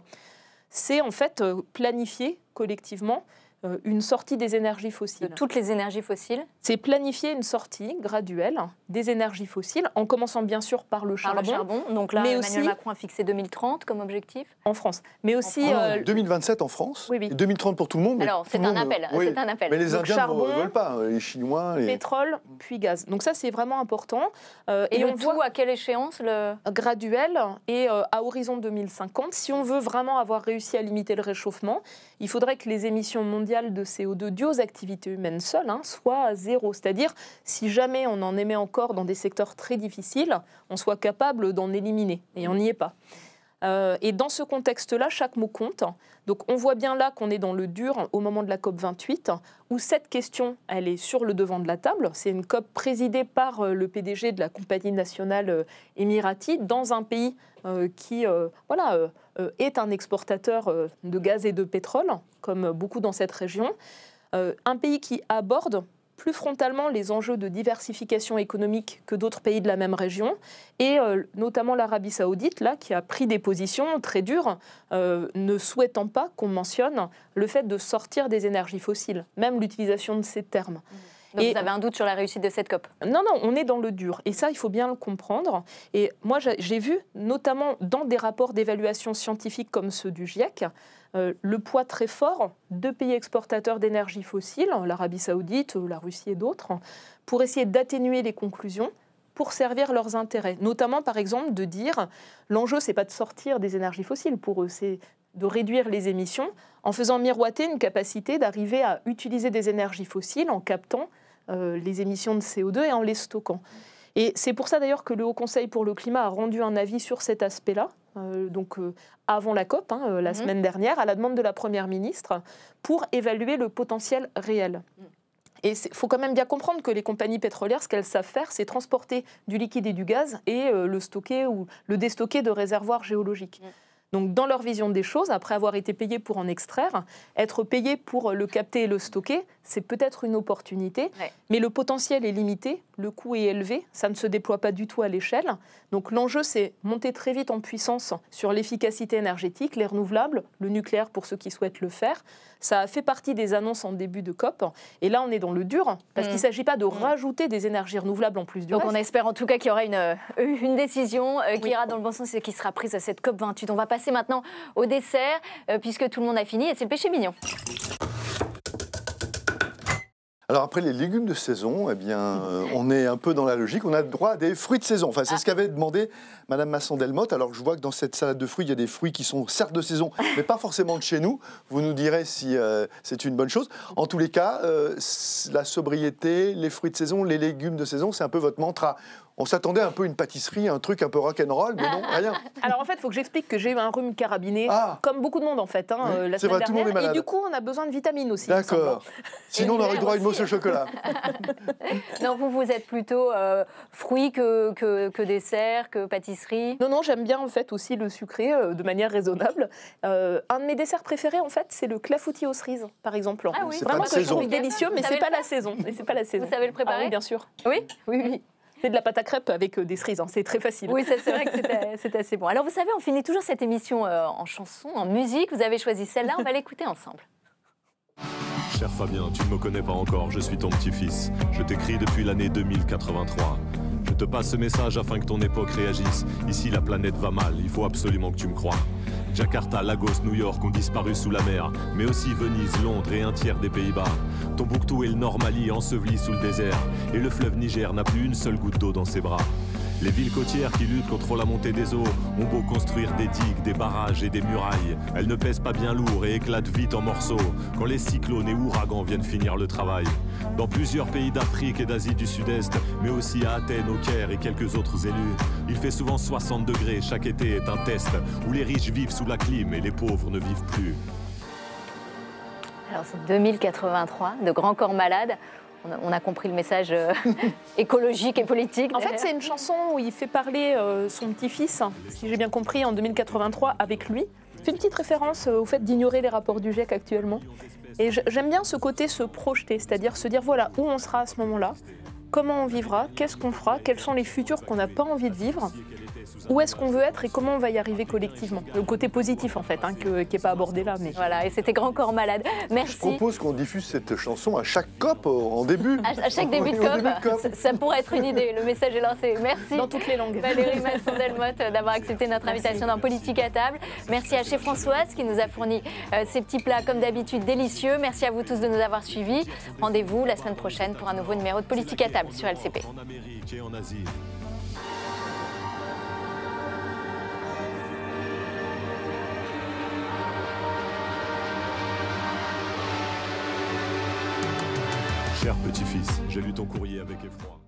c'est en fait planifier collectivement euh, une sortie des énergies fossiles. toutes les énergies fossiles C'est planifier une sortie graduelle des énergies fossiles, en commençant bien sûr par le par charbon. Le charbon. Donc là, mais Emmanuel aussi, Macron a fixé 2030 comme objectif En France. Mais aussi. 2027 euh, en France oui, 2030 pour tout le monde. Alors, c'est un, appel. un appel. Mais les Indiens ne veulent pas, hein, les Chinois. Pétrole, puis gaz. Donc ça, c'est vraiment important. Euh, et, et on voit à quelle échéance le... Graduel et à horizon 2050. Si on veut vraiment avoir réussi à limiter le réchauffement, il faudrait que les émissions mondiales de CO2 dues aux activités humaines seules hein, soit à zéro. C'est-à-dire, si jamais on en émet encore dans des secteurs très difficiles, on soit capable d'en éliminer. Et on n'y est pas. Euh, et dans ce contexte-là, chaque mot compte. Donc on voit bien là qu'on est dans le dur au moment de la COP 28, où cette question, elle est sur le devant de la table. C'est une COP présidée par euh, le PDG de la compagnie nationale Emirati euh, dans un pays qui, voilà euh, est un exportateur euh, de gaz et de pétrole, comme beaucoup dans cette région. Euh, un pays qui aborde plus frontalement les enjeux de diversification économique que d'autres pays de la même région, et notamment l'Arabie saoudite, là, qui a pris des positions très dures, ne souhaitant pas qu'on mentionne le fait de sortir des énergies fossiles, même l'utilisation de ces termes. Mmh vous avez un doute sur la réussite de cette COP Non, non, on est dans le dur. Et ça, il faut bien le comprendre. Et moi, j'ai vu, notamment dans des rapports d'évaluation scientifique comme ceux du GIEC, euh, le poids très fort de pays exportateurs d'énergie fossile, l'Arabie saoudite, la Russie et d'autres, pour essayer d'atténuer les conclusions pour servir leurs intérêts. Notamment, par exemple, de dire l'enjeu, c'est pas de sortir des énergies fossiles pour eux, c'est de réduire les émissions en faisant miroiter une capacité d'arriver à utiliser des énergies fossiles en captant euh, les émissions de CO2 et en les stockant. Et c'est pour ça d'ailleurs que le Haut Conseil pour le climat a rendu un avis sur cet aspect-là, euh, donc euh, avant la COP, hein, la mhm. semaine dernière, à la demande de la Première ministre, pour évaluer le potentiel réel. Mm. Et il faut quand même bien comprendre que les compagnies pétrolières, ce qu'elles savent faire, c'est transporter du liquide et du gaz et le stocker ou le déstocker de réservoirs géologiques. Mm. Donc dans leur vision des choses, après avoir été payé pour en extraire, être payé pour le capter et le stocker, c'est peut-être une opportunité, mais le potentiel est limité le coût est élevé, ça ne se déploie pas du tout à l'échelle. Donc l'enjeu, c'est monter très vite en puissance sur l'efficacité énergétique, les renouvelables, le nucléaire pour ceux qui souhaitent le faire. Ça a fait partie des annonces en début de COP. Et là, on est dans le dur, parce qu'il ne mm. s'agit pas de mm. rajouter des énergies renouvelables en plus du Donc on espère en tout cas qu'il y aura une, euh, une décision euh, qui ira dans le bon sens et qui sera prise à cette COP 28. On va passer maintenant au dessert, euh, puisque tout le monde a fini, et c'est le péché mignon. Alors après les légumes de saison, eh bien, euh, on est un peu dans la logique. On a le droit à des fruits de saison. Enfin, c'est ah. ce qu'avait demandé Madame Masson-Delmotte. Alors je vois que dans cette salade de fruits, il y a des fruits qui sont certes de saison, ah. mais pas forcément de chez nous. Vous nous direz si euh, c'est une bonne chose. En tous les cas, euh, la sobriété, les fruits de saison, les légumes de saison, c'est un peu votre mantra. On s'attendait un peu une pâtisserie, un truc un peu rock'n'roll, mais non, rien. Alors en fait, il faut que j'explique que j'ai eu un rhume carabiné, ah. comme beaucoup de monde en fait, hein, euh, la vrai, Tout le monde est et du coup, on a besoin de vitamines aussi. D'accord. Sinon, on aurait droit à une mousse au chocolat. non, vous, vous êtes plutôt euh, fruits que, que, que, dessert, que pâtisserie Non, non, j'aime bien en fait aussi le sucré euh, de manière raisonnable. un de mes desserts préférés en fait, c'est le clafoutis aux cerises, par exemple. Ah oui, vraiment que je trouve délicieux, mais c'est pas la saison. c'est pas la saison. Vous savez le préparer ah bien sûr. Oui, oui, oui. C'est de la pâte à crêpes avec euh, des cerises, hein, c'est très facile. Oui, c'est vrai que c'est assez bon. Alors vous savez, on finit toujours cette émission euh, en chanson, en musique. Vous avez choisi celle-là, on va l'écouter ensemble. Cher Fabien, tu ne me connais pas encore, je suis ton petit-fils. Je t'écris depuis l'année 2083. Je te passe ce message afin que ton époque réagisse. Ici, la planète va mal, il faut absolument que tu me crois. Jakarta, Lagos, New York ont disparu sous la mer, mais aussi Venise, Londres et un tiers des Pays-Bas. Tombouctou et le Nord Mali ensevelis sous le désert, et le fleuve Niger n'a plus une seule goutte d'eau dans ses bras. Les villes côtières qui luttent contre la montée des eaux ont beau construire des digues, des barrages et des murailles. Elles ne pèsent pas bien lourd et éclatent vite en morceaux quand les cyclones et ouragans viennent finir le travail. Dans plusieurs pays d'Afrique et d'Asie du Sud-Est, mais aussi à Athènes, au Caire et quelques autres élus, il fait souvent 60 degrés. Chaque été est un test où les riches vivent sous la clim et les pauvres ne vivent plus. Alors c'est 2083, de grands corps malades on a, compris le message euh, écologique et politique. En fait, c'est une chanson où il fait parler euh, son petit-fils, si j'ai bien compris, en 2083 avec lui. C'est une petite référence euh, au fait d'ignorer les rapports du GIEC actuellement. Et j'aime bien ce côté se projeter, c'est-à-dire se dire voilà où on sera à ce moment-là, comment on vivra, qu'est-ce qu'on fera, quels sont les futurs qu'on n'a pas envie de vivre où est-ce qu'on veut être et comment on va y arriver collectivement. Le côté positif, en fait, hein, qui n'est pas abordé là. Mais... Voilà, et c'était Grand Corps Malade. Merci. Je propose qu'on diffuse cette chanson à chaque COP en début. À, chaque début de, COP, Ça, pourrait être une idée. Le message est lancé. Merci. Dans toutes les langues. Valérie Masson-Delmotte euh, d'avoir accepté notre invitation dans Politique à table. Merci à Chez Françoise qui nous a fourni euh, ces petits plats, comme d'habitude, délicieux. Merci à vous tous de nous avoir suivis. Rendez-vous la semaine prochaine pour un nouveau numéro de Politique à table sur LCP. En Amérique et en Asie. cher petit-fils, j'ai lu ton courrier avec effroi.